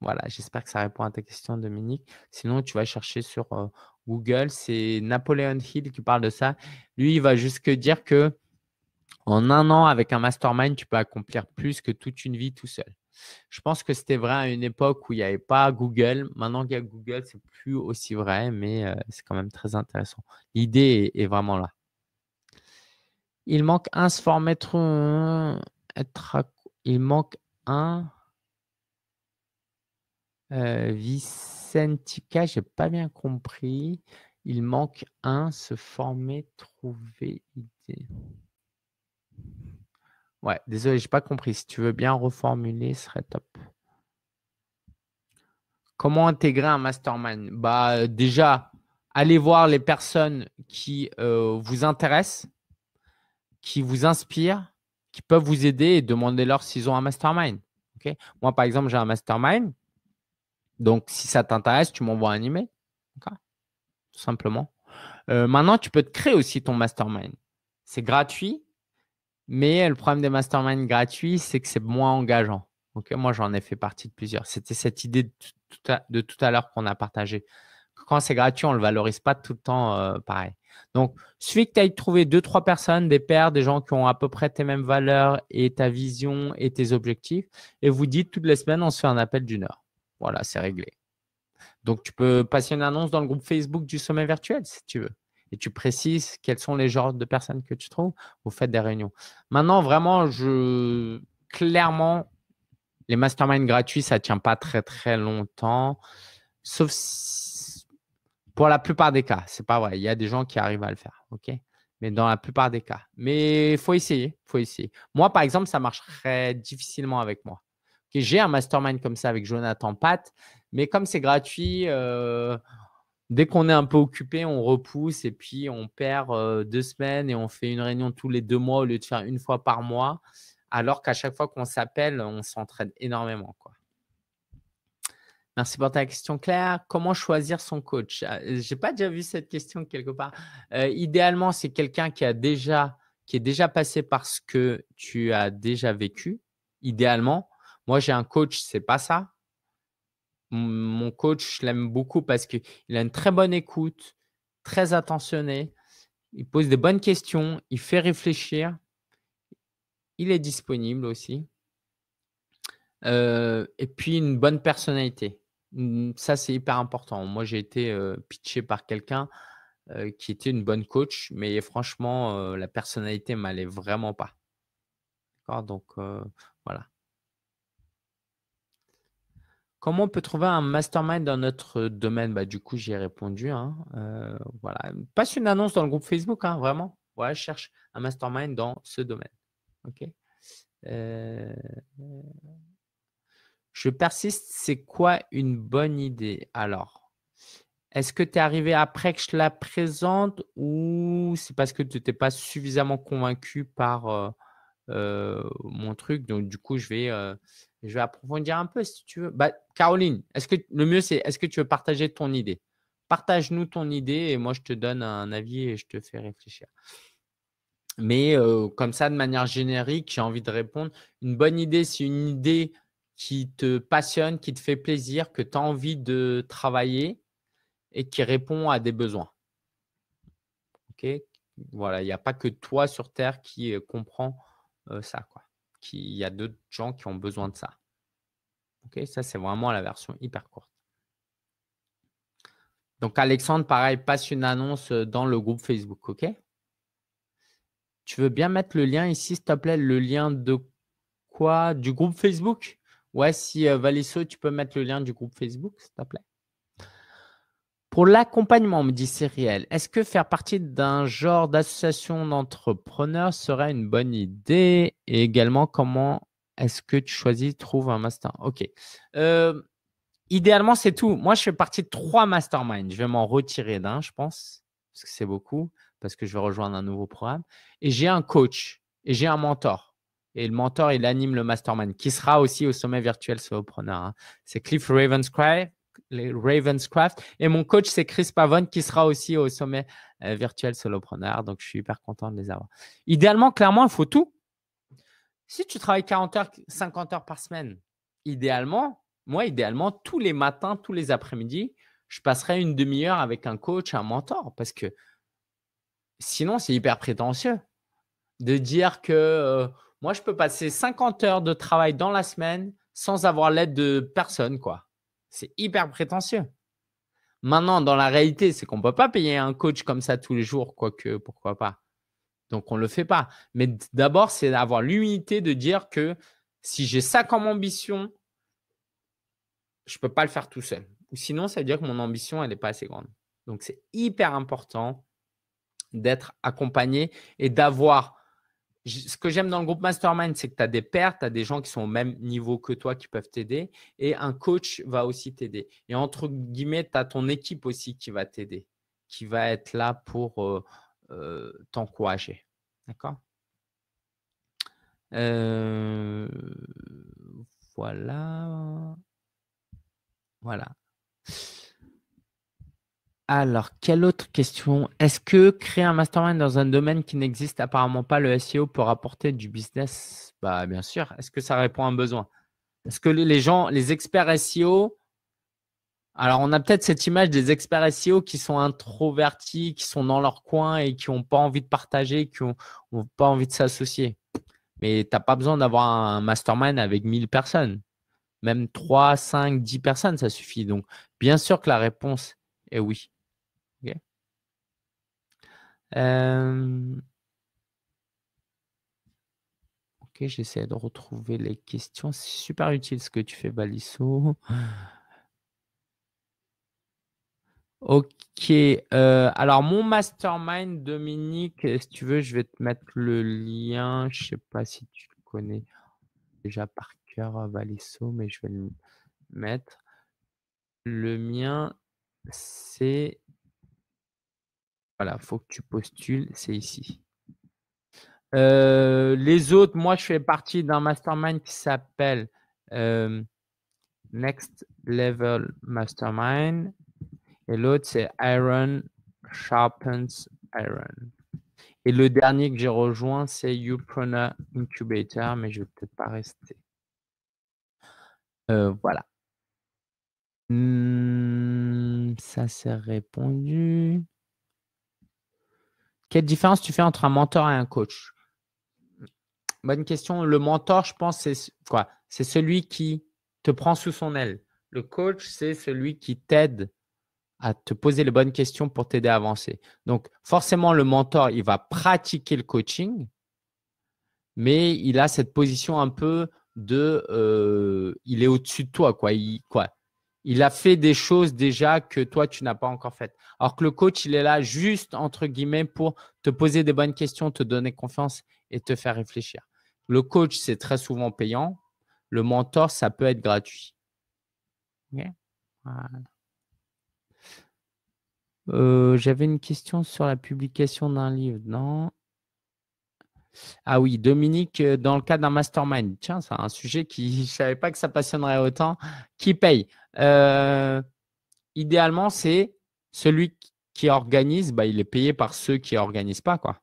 Voilà, j'espère que ça répond à ta question, Dominique. Sinon, tu vas chercher sur euh, Google. C'est Napoleon Hill qui parle de ça. Lui, il va jusque dire que en un an, avec un mastermind, tu peux accomplir plus que toute une vie tout seul. Je pense que c'était vrai à une époque où il n'y avait pas Google. Maintenant qu'il y a Google, c'est plus aussi vrai, mais euh, c'est quand même très intéressant. L'idée est, vraiment là. Il manque un se hein, il manque un euh, Vicentica, je j'ai pas bien compris. Il manque un, se former, trouver idée. Ouais, désolé, j'ai pas compris. Si tu veux bien reformuler, ce serait top. Comment intégrer un mastermind Bah euh, déjà, allez voir les personnes qui euh, vous intéressent, qui vous inspirent, qui peuvent vous aider et demandez-leur s'ils ont un mastermind. Moi, par exemple, j'ai un mastermind donc, si ça t'intéresse, tu m'envoies un email. Tout simplement. Euh, maintenant, tu peux te créer aussi ton mastermind. C'est gratuit, mais le problème des masterminds gratuits, c'est que c'est moins engageant. Moi, j'en ai fait partie de plusieurs. C'était cette idée de tout à, l'heure qu'on a partagée. Quand c'est gratuit, on ne le valorise pas tout le temps euh, pareil. Donc, suffit que tu ailles trouver deux, trois personnes, des pairs, des gens qui ont à peu près tes mêmes valeurs et ta vision et tes objectifs. Et vous dites, toutes les semaines, on se fait un appel d'une heure. Voilà, c'est réglé. Donc, tu peux passer une annonce dans le groupe Facebook du sommet virtuel si tu veux. Et tu précises quels sont les genres de personnes que tu trouves au fait des réunions. Maintenant, vraiment, je clairement, les masterminds gratuits, ça ne tient pas très très longtemps. Sauf pour la plupart des cas. C'est pas vrai. Il y a des gens qui arrivent à le faire. OK? Mais dans la plupart des cas. Mais il faut essayer. faut essayer. Moi, par exemple, ça marcherait difficilement avec moi. J'ai un mastermind comme ça avec Jonathan Pat, mais comme c'est gratuit, euh, dès qu'on est un peu occupé, on repousse et puis on perd euh, deux semaines et on fait une réunion tous les deux mois au lieu de faire une fois par mois, alors qu'à chaque fois qu'on s'appelle, on s'entraîne énormément. Merci pour ta question, Claire. Comment choisir son coach ah, J'ai pas déjà vu cette question quelque part. Euh, idéalement, c'est quelqu'un qui a déjà qui est déjà passé par ce que tu as déjà vécu, idéalement. Moi, j'ai un coach, c'est pas ça. Mon coach, je l'aime beaucoup parce qu'il a une très bonne écoute, très attentionné, il pose des bonnes questions, il fait réfléchir, il est disponible aussi. Euh, et puis une bonne personnalité. Ça, c'est hyper important. Moi, j'ai été euh, pitché par quelqu'un euh, qui était une bonne coach, mais franchement, la personnalité m'allait vraiment pas. Donc, Comment on peut trouver un mastermind dans notre domaine bah, Du coup, j'ai répondu. Hein. Euh, voilà. Passe une annonce dans le groupe Facebook, hein, vraiment. je cherche un mastermind dans ce domaine. OK euh, Je persiste, c'est quoi une bonne idée Alors, est-ce que tu es arrivé après que je la présente ou c'est parce que tu n'étais pas suffisamment convaincu par euh, mon truc Donc, du coup, je vais je vais approfondir un peu si tu veux. Bah, Caroline, est-ce que le mieux c'est est-ce que tu veux partager ton idée Partage-nous ton idée et moi je te donne un avis et je te fais réfléchir. Mais euh, comme ça, de manière générique, j'ai envie de répondre. Une bonne idée, c'est une idée qui te passionne, qui te fait plaisir, que tu as envie de travailler et qui répond à des besoins. OK Voilà, il n'y a pas que toi sur Terre qui euh, comprend euh, ça. Quoi qu'il y a d'autres gens qui ont besoin de ça. Ok, ça, c'est vraiment la version hyper courte. Donc, Alexandre, pareil, passe une annonce euh, dans le groupe Facebook, OK Tu veux bien mettre le lien ici, s'il te plaît, le lien de quoi Du groupe Facebook Ouais, si euh, tu peux mettre le lien du groupe Facebook, s'il te plaît. Pour l'accompagnement, me dit Cyrielle, est-ce que faire partie d'un genre d'association d'entrepreneurs serait une bonne idée Et également, comment est-ce que tu choisis, trouve un master Ok. Euh, idéalement, c'est tout. Moi, je fais partie de trois masterminds. Je vais m'en retirer d'un, je pense, parce que c'est beaucoup, parce que je vais rejoindre un nouveau programme. Et j'ai un coach et j'ai un mentor. Et le mentor, il anime le mastermind, qui sera aussi au sommet virtuel sur Hein. C'est Cliff Ravenscry, les Ravenscraft. Et mon coach, c'est Chris Pavone qui sera aussi au sommet euh, virtuel solopreneur. Donc, je suis hyper content de les avoir. Idéalement, clairement, il faut tout. Si tu travailles 40 heures, 50 heures par semaine, idéalement, moi, idéalement, tous les matins, tous les après-midi, je passerai une demi-heure avec un coach, un mentor, parce que sinon, c'est hyper prétentieux de dire que euh, moi, je peux passer 50 heures de travail dans la semaine sans avoir l'aide de personne, quoi. C'est hyper prétentieux. Maintenant, dans la réalité, c'est qu'on ne peut pas payer un coach comme ça tous les jours, quoique, pourquoi pas. Donc, on ne le fait pas. Mais d'abord, c'est d'avoir l'humilité de dire que si j'ai ça comme ambition, je ne peux pas le faire tout seul. Ou sinon, ça veut dire que mon ambition, elle n'est pas assez grande. Donc, c'est hyper important d'être accompagné et d'avoir ce que j'aime dans le groupe Mastermind, c'est que tu as des pairs, tu as des gens qui sont au même niveau que toi qui peuvent t'aider et un coach va aussi t'aider. Et entre guillemets, tu as ton équipe aussi qui va t'aider, qui va être là pour euh, euh, t'encourager. D'accord euh, Voilà. Voilà. Alors, quelle autre question Est-ce que créer un mastermind dans un domaine qui n'existe apparemment pas, le SEO, peut rapporter du business Bah, bien sûr. Est-ce que ça répond à un besoin Est-ce que les gens, les experts SEO, alors on a peut-être cette image des experts SEO qui sont introvertis, qui sont dans leur coin et qui n'ont pas envie de partager, qui n'ont pas envie de s'associer. Mais tu n'as pas besoin d'avoir un mastermind avec 1000 personnes. Même 3, 5, 10 personnes, ça suffit. Donc, bien sûr que la réponse est oui. Euh, ok, j'essaie de retrouver les questions. C'est super utile ce que tu fais, Balisso. Ok. Euh, alors, mon mastermind, Dominique, si tu veux, je vais te mettre le lien. Je ne sais pas si tu le connais déjà par cœur, Valisso, mais je vais le mettre. Le mien, c'est voilà, faut que tu postules, c'est ici. Euh, les autres, moi, je fais partie d'un mastermind qui s'appelle euh, Next Level Mastermind. Et l'autre, c'est Iron Sharpens Iron. Et le dernier que j'ai rejoint, c'est Uprona Incubator, mais je ne vais peut-être pas rester. Euh, voilà. Hmm, ça, s'est répondu. Quelle différence tu fais entre un mentor et un coach Bonne question. Le mentor, je pense, c'est quoi C'est celui qui te prend sous son aile. Le coach, c'est celui qui t'aide à te poser les bonnes questions pour t'aider à avancer. Donc, forcément, le mentor, il va pratiquer le coaching, mais il a cette position un peu de, euh, il est au-dessus de toi, quoi il a fait des choses déjà que toi, tu n'as pas encore faites. Alors que le coach, il est là juste, entre guillemets, pour te poser des bonnes questions, te donner confiance et te faire réfléchir. Le coach, c'est très souvent payant. Le mentor, ça peut être gratuit. Euh, j'avais une question sur la publication d'un livre, non ah oui, Dominique, euh, dans le cas d'un mastermind. Tiens, c'est un sujet qui, je ne savais pas que ça passionnerait autant. Qui paye euh, idéalement, c'est celui qui organise, bah, il est payé par ceux qui n'organisent pas, quoi.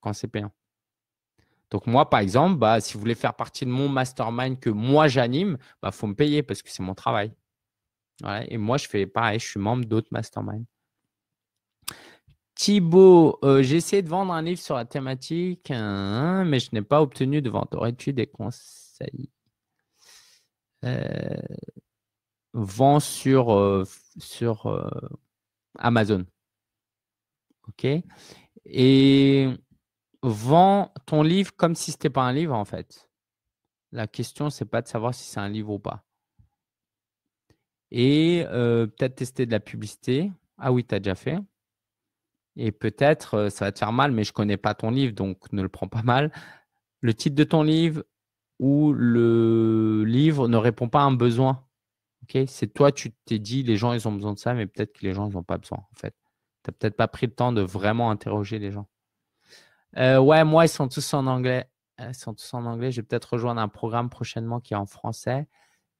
Quand c'est payant. Donc, moi, par exemple, bah, si vous voulez faire partie de mon mastermind que moi j'anime, il bah, faut me payer parce que c'est mon travail. Et moi, je fais pareil, je suis membre d'autres masterminds. Thibaut, euh, j'ai essayé de vendre un livre sur la thématique, hein, hein, mais je n'ai pas obtenu de vente. Aurais-tu des conseils euh, vend sur, euh, sur euh, Amazon. OK Et vend ton livre comme si ce n'était pas un livre, en fait. La question, ce n'est pas de savoir si c'est un livre ou pas. Et euh, peut-être tester de la publicité. Ah oui, tu as déjà fait. Et peut-être, ça va te faire mal, mais je ne connais pas ton livre, donc ne le prends pas mal. Le titre de ton livre ou le livre ne répond pas à un besoin c'est toi, tu t'es dit, les gens, ils ont besoin de ça, mais peut-être que les gens, ils n'ont pas besoin, en fait. Tu n'as peut-être pas pris le temps de vraiment interroger les gens. Euh, ouais, moi, ils sont tous en anglais. Ils sont tous en anglais. Je vais peut-être rejoindre un programme prochainement qui est en français,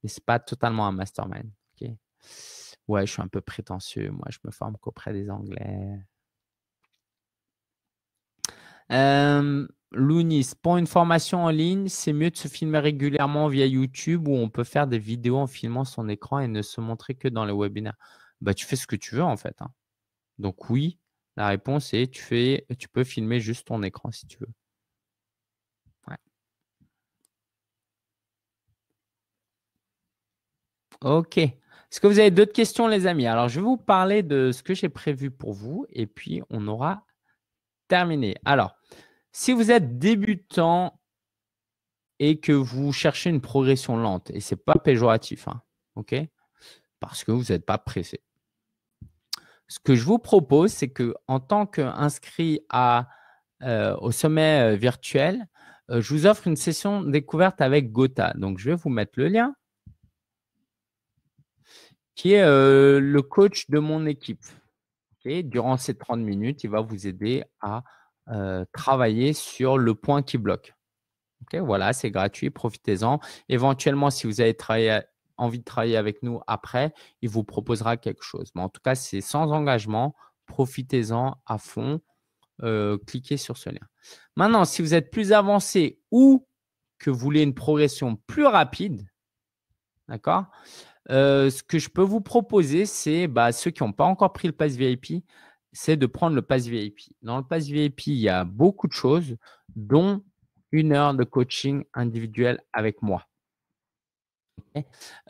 mais ce n'est pas totalement un mastermind. Ok. ouais, je suis un peu prétentieux. Moi, je me forme qu'auprès des Anglais. Euh, Lounis, pour une formation en ligne, c'est mieux de se filmer régulièrement via YouTube où on peut faire des vidéos en filmant son écran et ne se montrer que dans les webinaires. Bah, tu fais ce que tu veux en fait. Hein. Donc oui, la réponse est tu, fais, tu peux filmer juste ton écran si tu veux. Ok. Est-ce que vous avez d'autres questions, les amis Alors, je vais vous parler de ce que j'ai prévu pour vous et puis on aura terminé. Alors, si vous êtes débutant et que vous cherchez une progression lente, et ce n'est pas péjoratif, hein, ok Parce que vous n'êtes pas pressé. Ce que je vous propose, c'est que en tant qu'inscrit euh, au sommet euh, virtuel, euh, je vous offre une session découverte avec Gotha. Donc, je vais vous mettre le lien, qui est le coach de mon équipe. Et durant ces 30 minutes, il va vous aider à euh, travailler sur le point qui bloque. voilà, c'est gratuit, profitez-en. Éventuellement, si vous avez envie de travailler avec nous après, il vous proposera quelque chose. Mais en tout cas, c'est sans engagement. Profitez-en à fond. Euh, cliquez sur ce lien. Maintenant, si vous êtes plus avancé ou que vous voulez une progression plus rapide, d'accord euh, ce que je peux vous proposer, c'est bah, ceux qui n'ont pas encore pris le pass VIP, c'est de prendre le pass VIP. Dans le pass VIP, il y a beaucoup de choses, dont une heure de coaching individuel avec moi.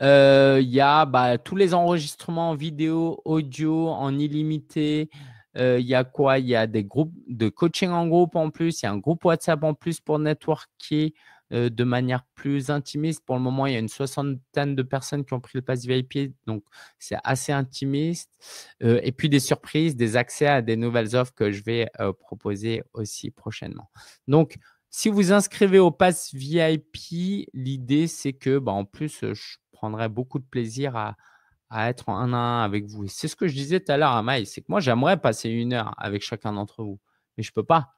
Euh, il y a bah, tous les enregistrements vidéo, audio en illimité. Euh, il y a quoi Il y a des groupes de coaching en groupe en plus. Il y a un groupe WhatsApp en plus pour networker. Euh, de manière plus intimiste. Pour le moment, il y a une soixantaine de personnes qui ont pris le pass VIP, donc c'est assez intimiste. Euh, et puis des surprises, des accès à des nouvelles offres que je vais euh, proposer aussi prochainement. Donc, si vous inscrivez au pass VIP, l'idée c'est que, bah, en plus, je prendrai beaucoup de plaisir à, à être en un à un avec vous. C'est ce que je disais tout à l'heure à Maï, c'est que moi j'aimerais passer une heure avec chacun d'entre vous, mais je ne peux pas.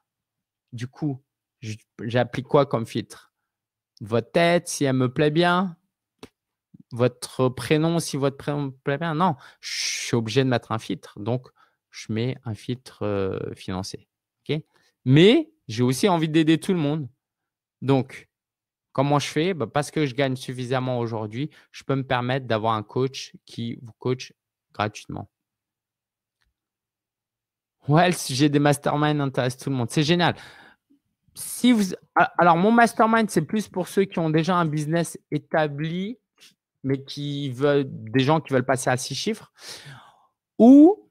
Du coup, j'applique quoi comme filtre votre tête, si elle me plaît bien, votre prénom, si votre prénom me plaît bien. Non, je suis obligé de mettre un filtre. Donc, je mets un filtre euh, financé. Mais j'ai aussi envie d'aider tout le monde. Donc, comment je fais bah, Parce que je gagne suffisamment aujourd'hui, je peux me permettre d'avoir un coach qui vous coach gratuitement. Ouais, le sujet des masterminds intéresse tout le monde. C'est génial si vous, alors mon mastermind, c'est plus pour ceux qui ont déjà un business établi, mais qui veulent des gens qui veulent passer à six chiffres, ou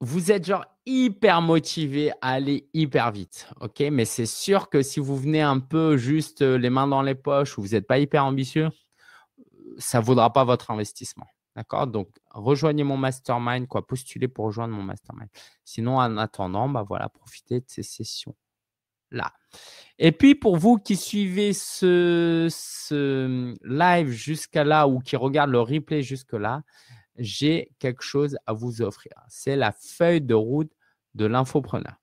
vous êtes genre hyper motivé à aller hyper vite, ok Mais c'est sûr que si vous venez un peu juste euh, les mains dans les poches ou vous n'êtes pas hyper ambitieux, ça vaudra pas votre investissement. D'accord Donc, rejoignez mon mastermind, quoi, postulez pour rejoindre mon mastermind. Sinon, en attendant, bah voilà, profitez de ces sessions là. Et puis pour vous qui suivez ce, mm, live jusqu'à là ou qui regardent le replay jusque là, j'ai quelque chose à vous offrir. C'est la feuille de route de l'infopreneur.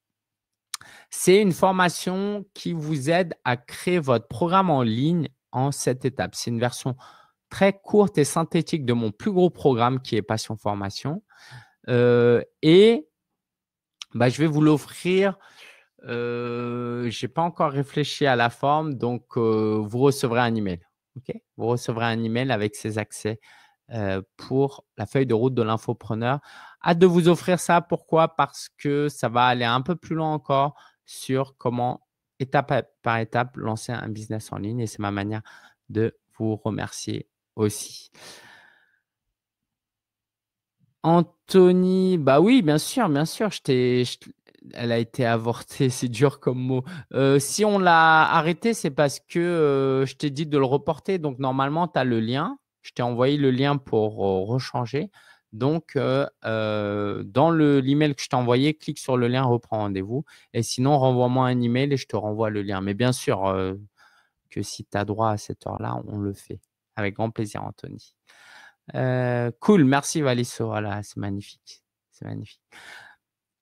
C'est une formation qui vous aide à créer votre programme en ligne en cette étape. C'est une version très courte et synthétique de mon plus gros programme qui est Passion Formation. Euh, et bah, je vais vous l'offrir euh, j'ai je n'ai pas encore réfléchi à la forme, donc euh, vous recevrez un email. Ok, vous recevrez un email avec ces accès euh, pour la feuille de route de l'infopreneur. Hâte de vous offrir ça. Pourquoi Parce que ça va aller un peu plus loin encore sur comment, étape par étape, lancer un business en ligne. Et c'est ma manière de vous remercier aussi. Anthony, bah oui, bien sûr, bien sûr, je t'ai elle a été avortée, c'est dur comme mot. Euh, si on l'a arrêtée, c'est parce que euh, je t'ai dit de le reporter. Donc, normalement, tu as le lien. Je t'ai envoyé le lien pour euh, rechanger. Donc, dans l'email que je t'ai envoyé, clique sur le lien Reprends rendez-vous. Et sinon, renvoie-moi un email et je te renvoie le lien. Mais bien sûr que si tu as droit à cette heure-là, on le fait. Avec grand plaisir, Anthony. cool, merci Valisso. Voilà, c'est magnifique. C'est magnifique.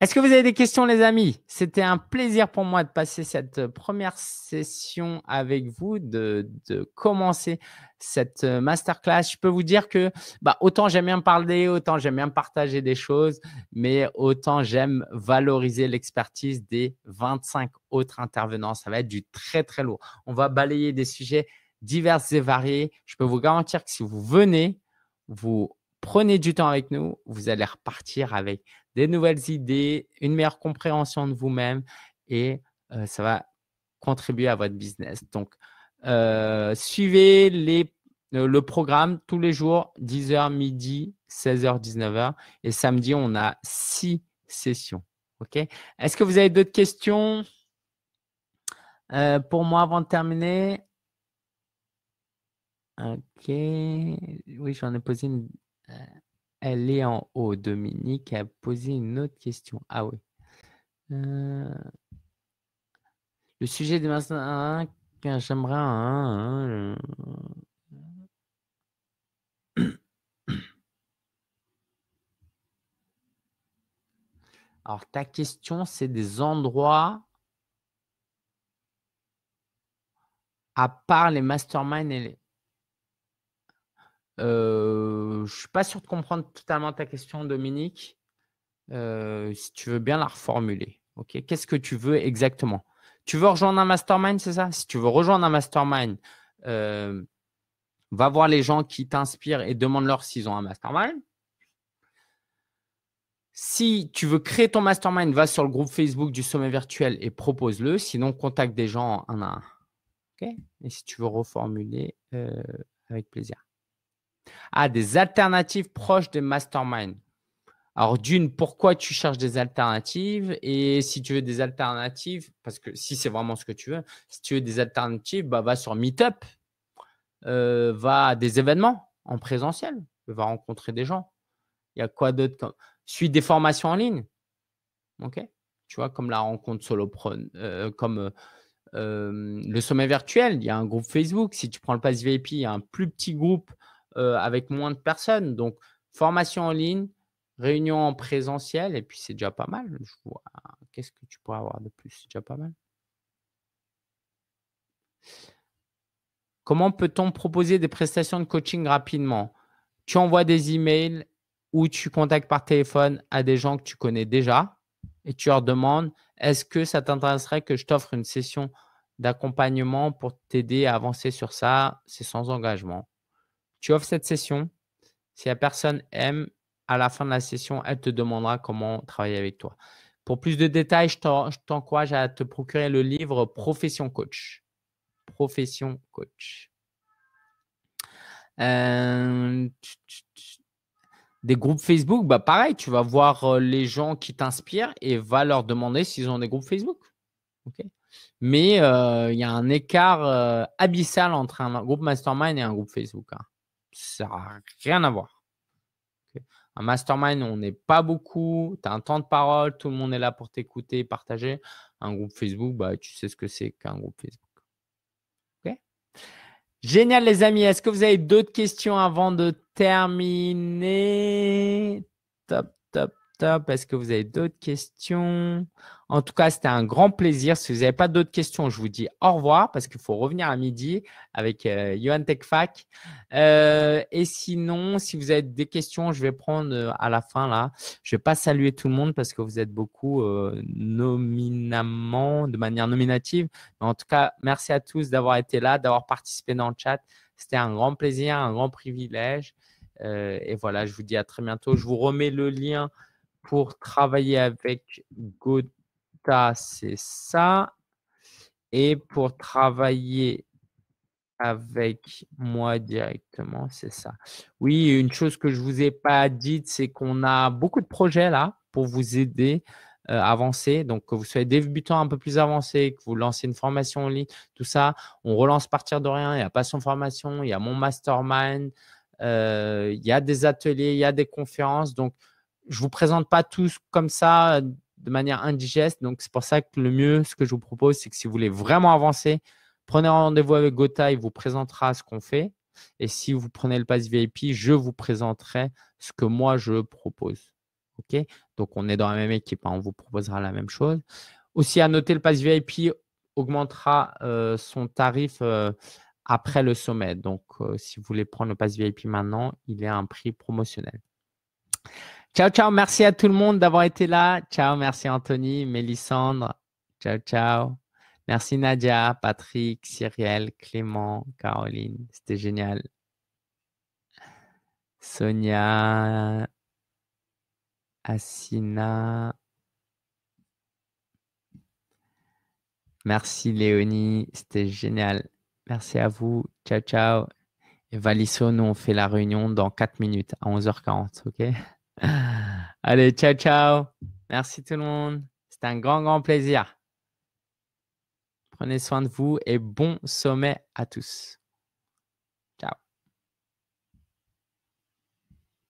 Est-ce que vous avez des questions, les amis C'était un plaisir pour moi de passer cette euh, première session avec vous, de, commencer cette euh, masterclass. Je peux vous dire que bah, autant j'aime bien parler, autant j'aime bien partager des choses, mais autant j'aime valoriser l'expertise des 25 autres intervenants. Ça va être du très, très lourd. On va balayer des sujets divers et variés. Je peux vous garantir que si vous venez, vous prenez du temps avec nous, vous allez repartir avec des nouvelles idées, une meilleure compréhension de vous-même et euh, ça va contribuer à votre business. Donc, euh, suivez euh, le programme tous les jours, 10h, midi, 16h, 19h. Et samedi, on a six sessions. OK Est-ce que vous avez d'autres questions pour moi avant de terminer OK. Oui, j'en ai posé une. Elle est en haut. Dominique a posé une autre question. Ah oui. Euh, le sujet des mastermind, j'aimerais. Alors, ta question, c'est des endroits à part les masterminds et les je je suis pas sûr de comprendre totalement ta question, Dominique. si tu veux bien la reformuler. ok Qu'est-ce que tu veux exactement Tu veux rejoindre un mastermind, c'est ça Si tu veux rejoindre un mastermind, va voir les gens qui t'inspirent et demande-leur s'ils ont un mastermind. Si tu veux créer ton mastermind, va sur le groupe Facebook du sommet virtuel et propose-le. Sinon, contacte des gens en un. ok et si tu veux reformuler, avec plaisir à des alternatives proches des masterminds. Alors d'une, pourquoi tu cherches des alternatives Et si tu veux des alternatives, parce que si c'est vraiment ce que tu veux, si tu veux des alternatives, bah, va sur Meetup, euh, va à des événements en présentiel, va rencontrer des gens. Il y a quoi d'autre Suis des formations en ligne. OK Tu vois, comme la rencontre solo, euh, comme euh, le sommet virtuel, il y a un groupe Facebook. Si tu prends le pass VIP, il y a un plus petit groupe euh, avec moins de personnes. Donc, formation en ligne, réunion en présentiel, et puis c'est déjà pas mal. Je vois. Qu'est-ce que tu pourrais avoir de plus C'est déjà pas mal. Comment peut-on proposer des prestations de coaching rapidement Tu envoies des emails ou tu contactes par téléphone à des gens que tu connais déjà et tu leur demandes est-ce que ça t'intéresserait que je t'offre une session d'accompagnement pour t'aider à avancer sur ça C'est sans engagement. Tu offres cette session. Si la personne aime, à la fin de la session, elle te demandera comment travailler avec toi. Pour plus de détails, je t'encourage à te procurer le livre Profession Coach. Profession Coach. Euh, des groupes Facebook, bah pareil, tu vas voir euh, les gens qui t'inspirent et va leur demander s'ils ont des groupes Facebook. Mais euh, il y a un écart abyssal entre un groupe mastermind et un groupe Facebook. Hein. Ça n'a rien à voir. Un mastermind, on n'est pas beaucoup, tu as un temps de parole, tout le monde est là pour t'écouter, partager. Un groupe Facebook, bah, tu sais ce que c'est qu'un groupe Facebook. Génial les amis, est-ce que vous avez d'autres questions avant de terminer Top. Est-ce que vous avez d'autres questions En tout cas, c'était un grand plaisir. Si vous n'avez pas d'autres questions, je vous dis au revoir parce qu'il faut revenir à midi avec euh, Johan Techfac. Euh, et sinon, si vous avez des questions, je vais prendre euh, à la fin là. Je ne vais pas saluer tout le monde parce que vous êtes beaucoup nominamment, de manière nominative. en tout cas, merci à tous d'avoir été là, d'avoir participé dans le chat. C'était un grand plaisir, un grand privilège. et voilà, je vous dis à très bientôt. Je vous remets le lien pour travailler avec Gotha, c'est ça. Et pour travailler avec moi directement, c'est ça. Oui, une chose que je ne vous ai pas dite, c'est qu'on a beaucoup de projets là pour vous aider euh, à avancer. Donc, que vous soyez débutant un peu plus avancé, que vous lancez une formation en ligne, tout ça, on relance partir de rien. Il n'y a pas son formation, il y a mon mastermind, euh, il y a des ateliers, il y a des conférences. Donc, je vous présente pas tous comme ça de manière indigeste. Donc, c'est pour ça que le mieux, ce que je vous propose, c'est que si vous voulez vraiment avancer, prenez rendez-vous avec Gotha, il vous présentera ce qu'on fait. Et si vous prenez le pass VIP, je vous présenterai ce que moi je propose. OK Donc, on est dans la même équipe, hein, on vous proposera la même chose. Aussi, à noter, le pass VIP augmentera euh, son tarif euh, après le sommet. Donc, euh, si vous voulez prendre le pass VIP maintenant, il est à un prix promotionnel. Ciao, ciao. Merci à tout le monde d'avoir été là. Ciao, merci Anthony, Mélissandre. Ciao, ciao. Merci Nadia, Patrick, Cyrielle, Clément, Caroline. C'était génial. Sonia, Assina. Merci Léonie, c'était génial. Merci à vous. Ciao, ciao. Et nous, on fait la réunion dans 4 minutes à 11h40, OK ah. Allez, ciao, ciao. Merci tout le monde. C'était un grand, grand plaisir. Prenez soin de vous et bon sommet à tous.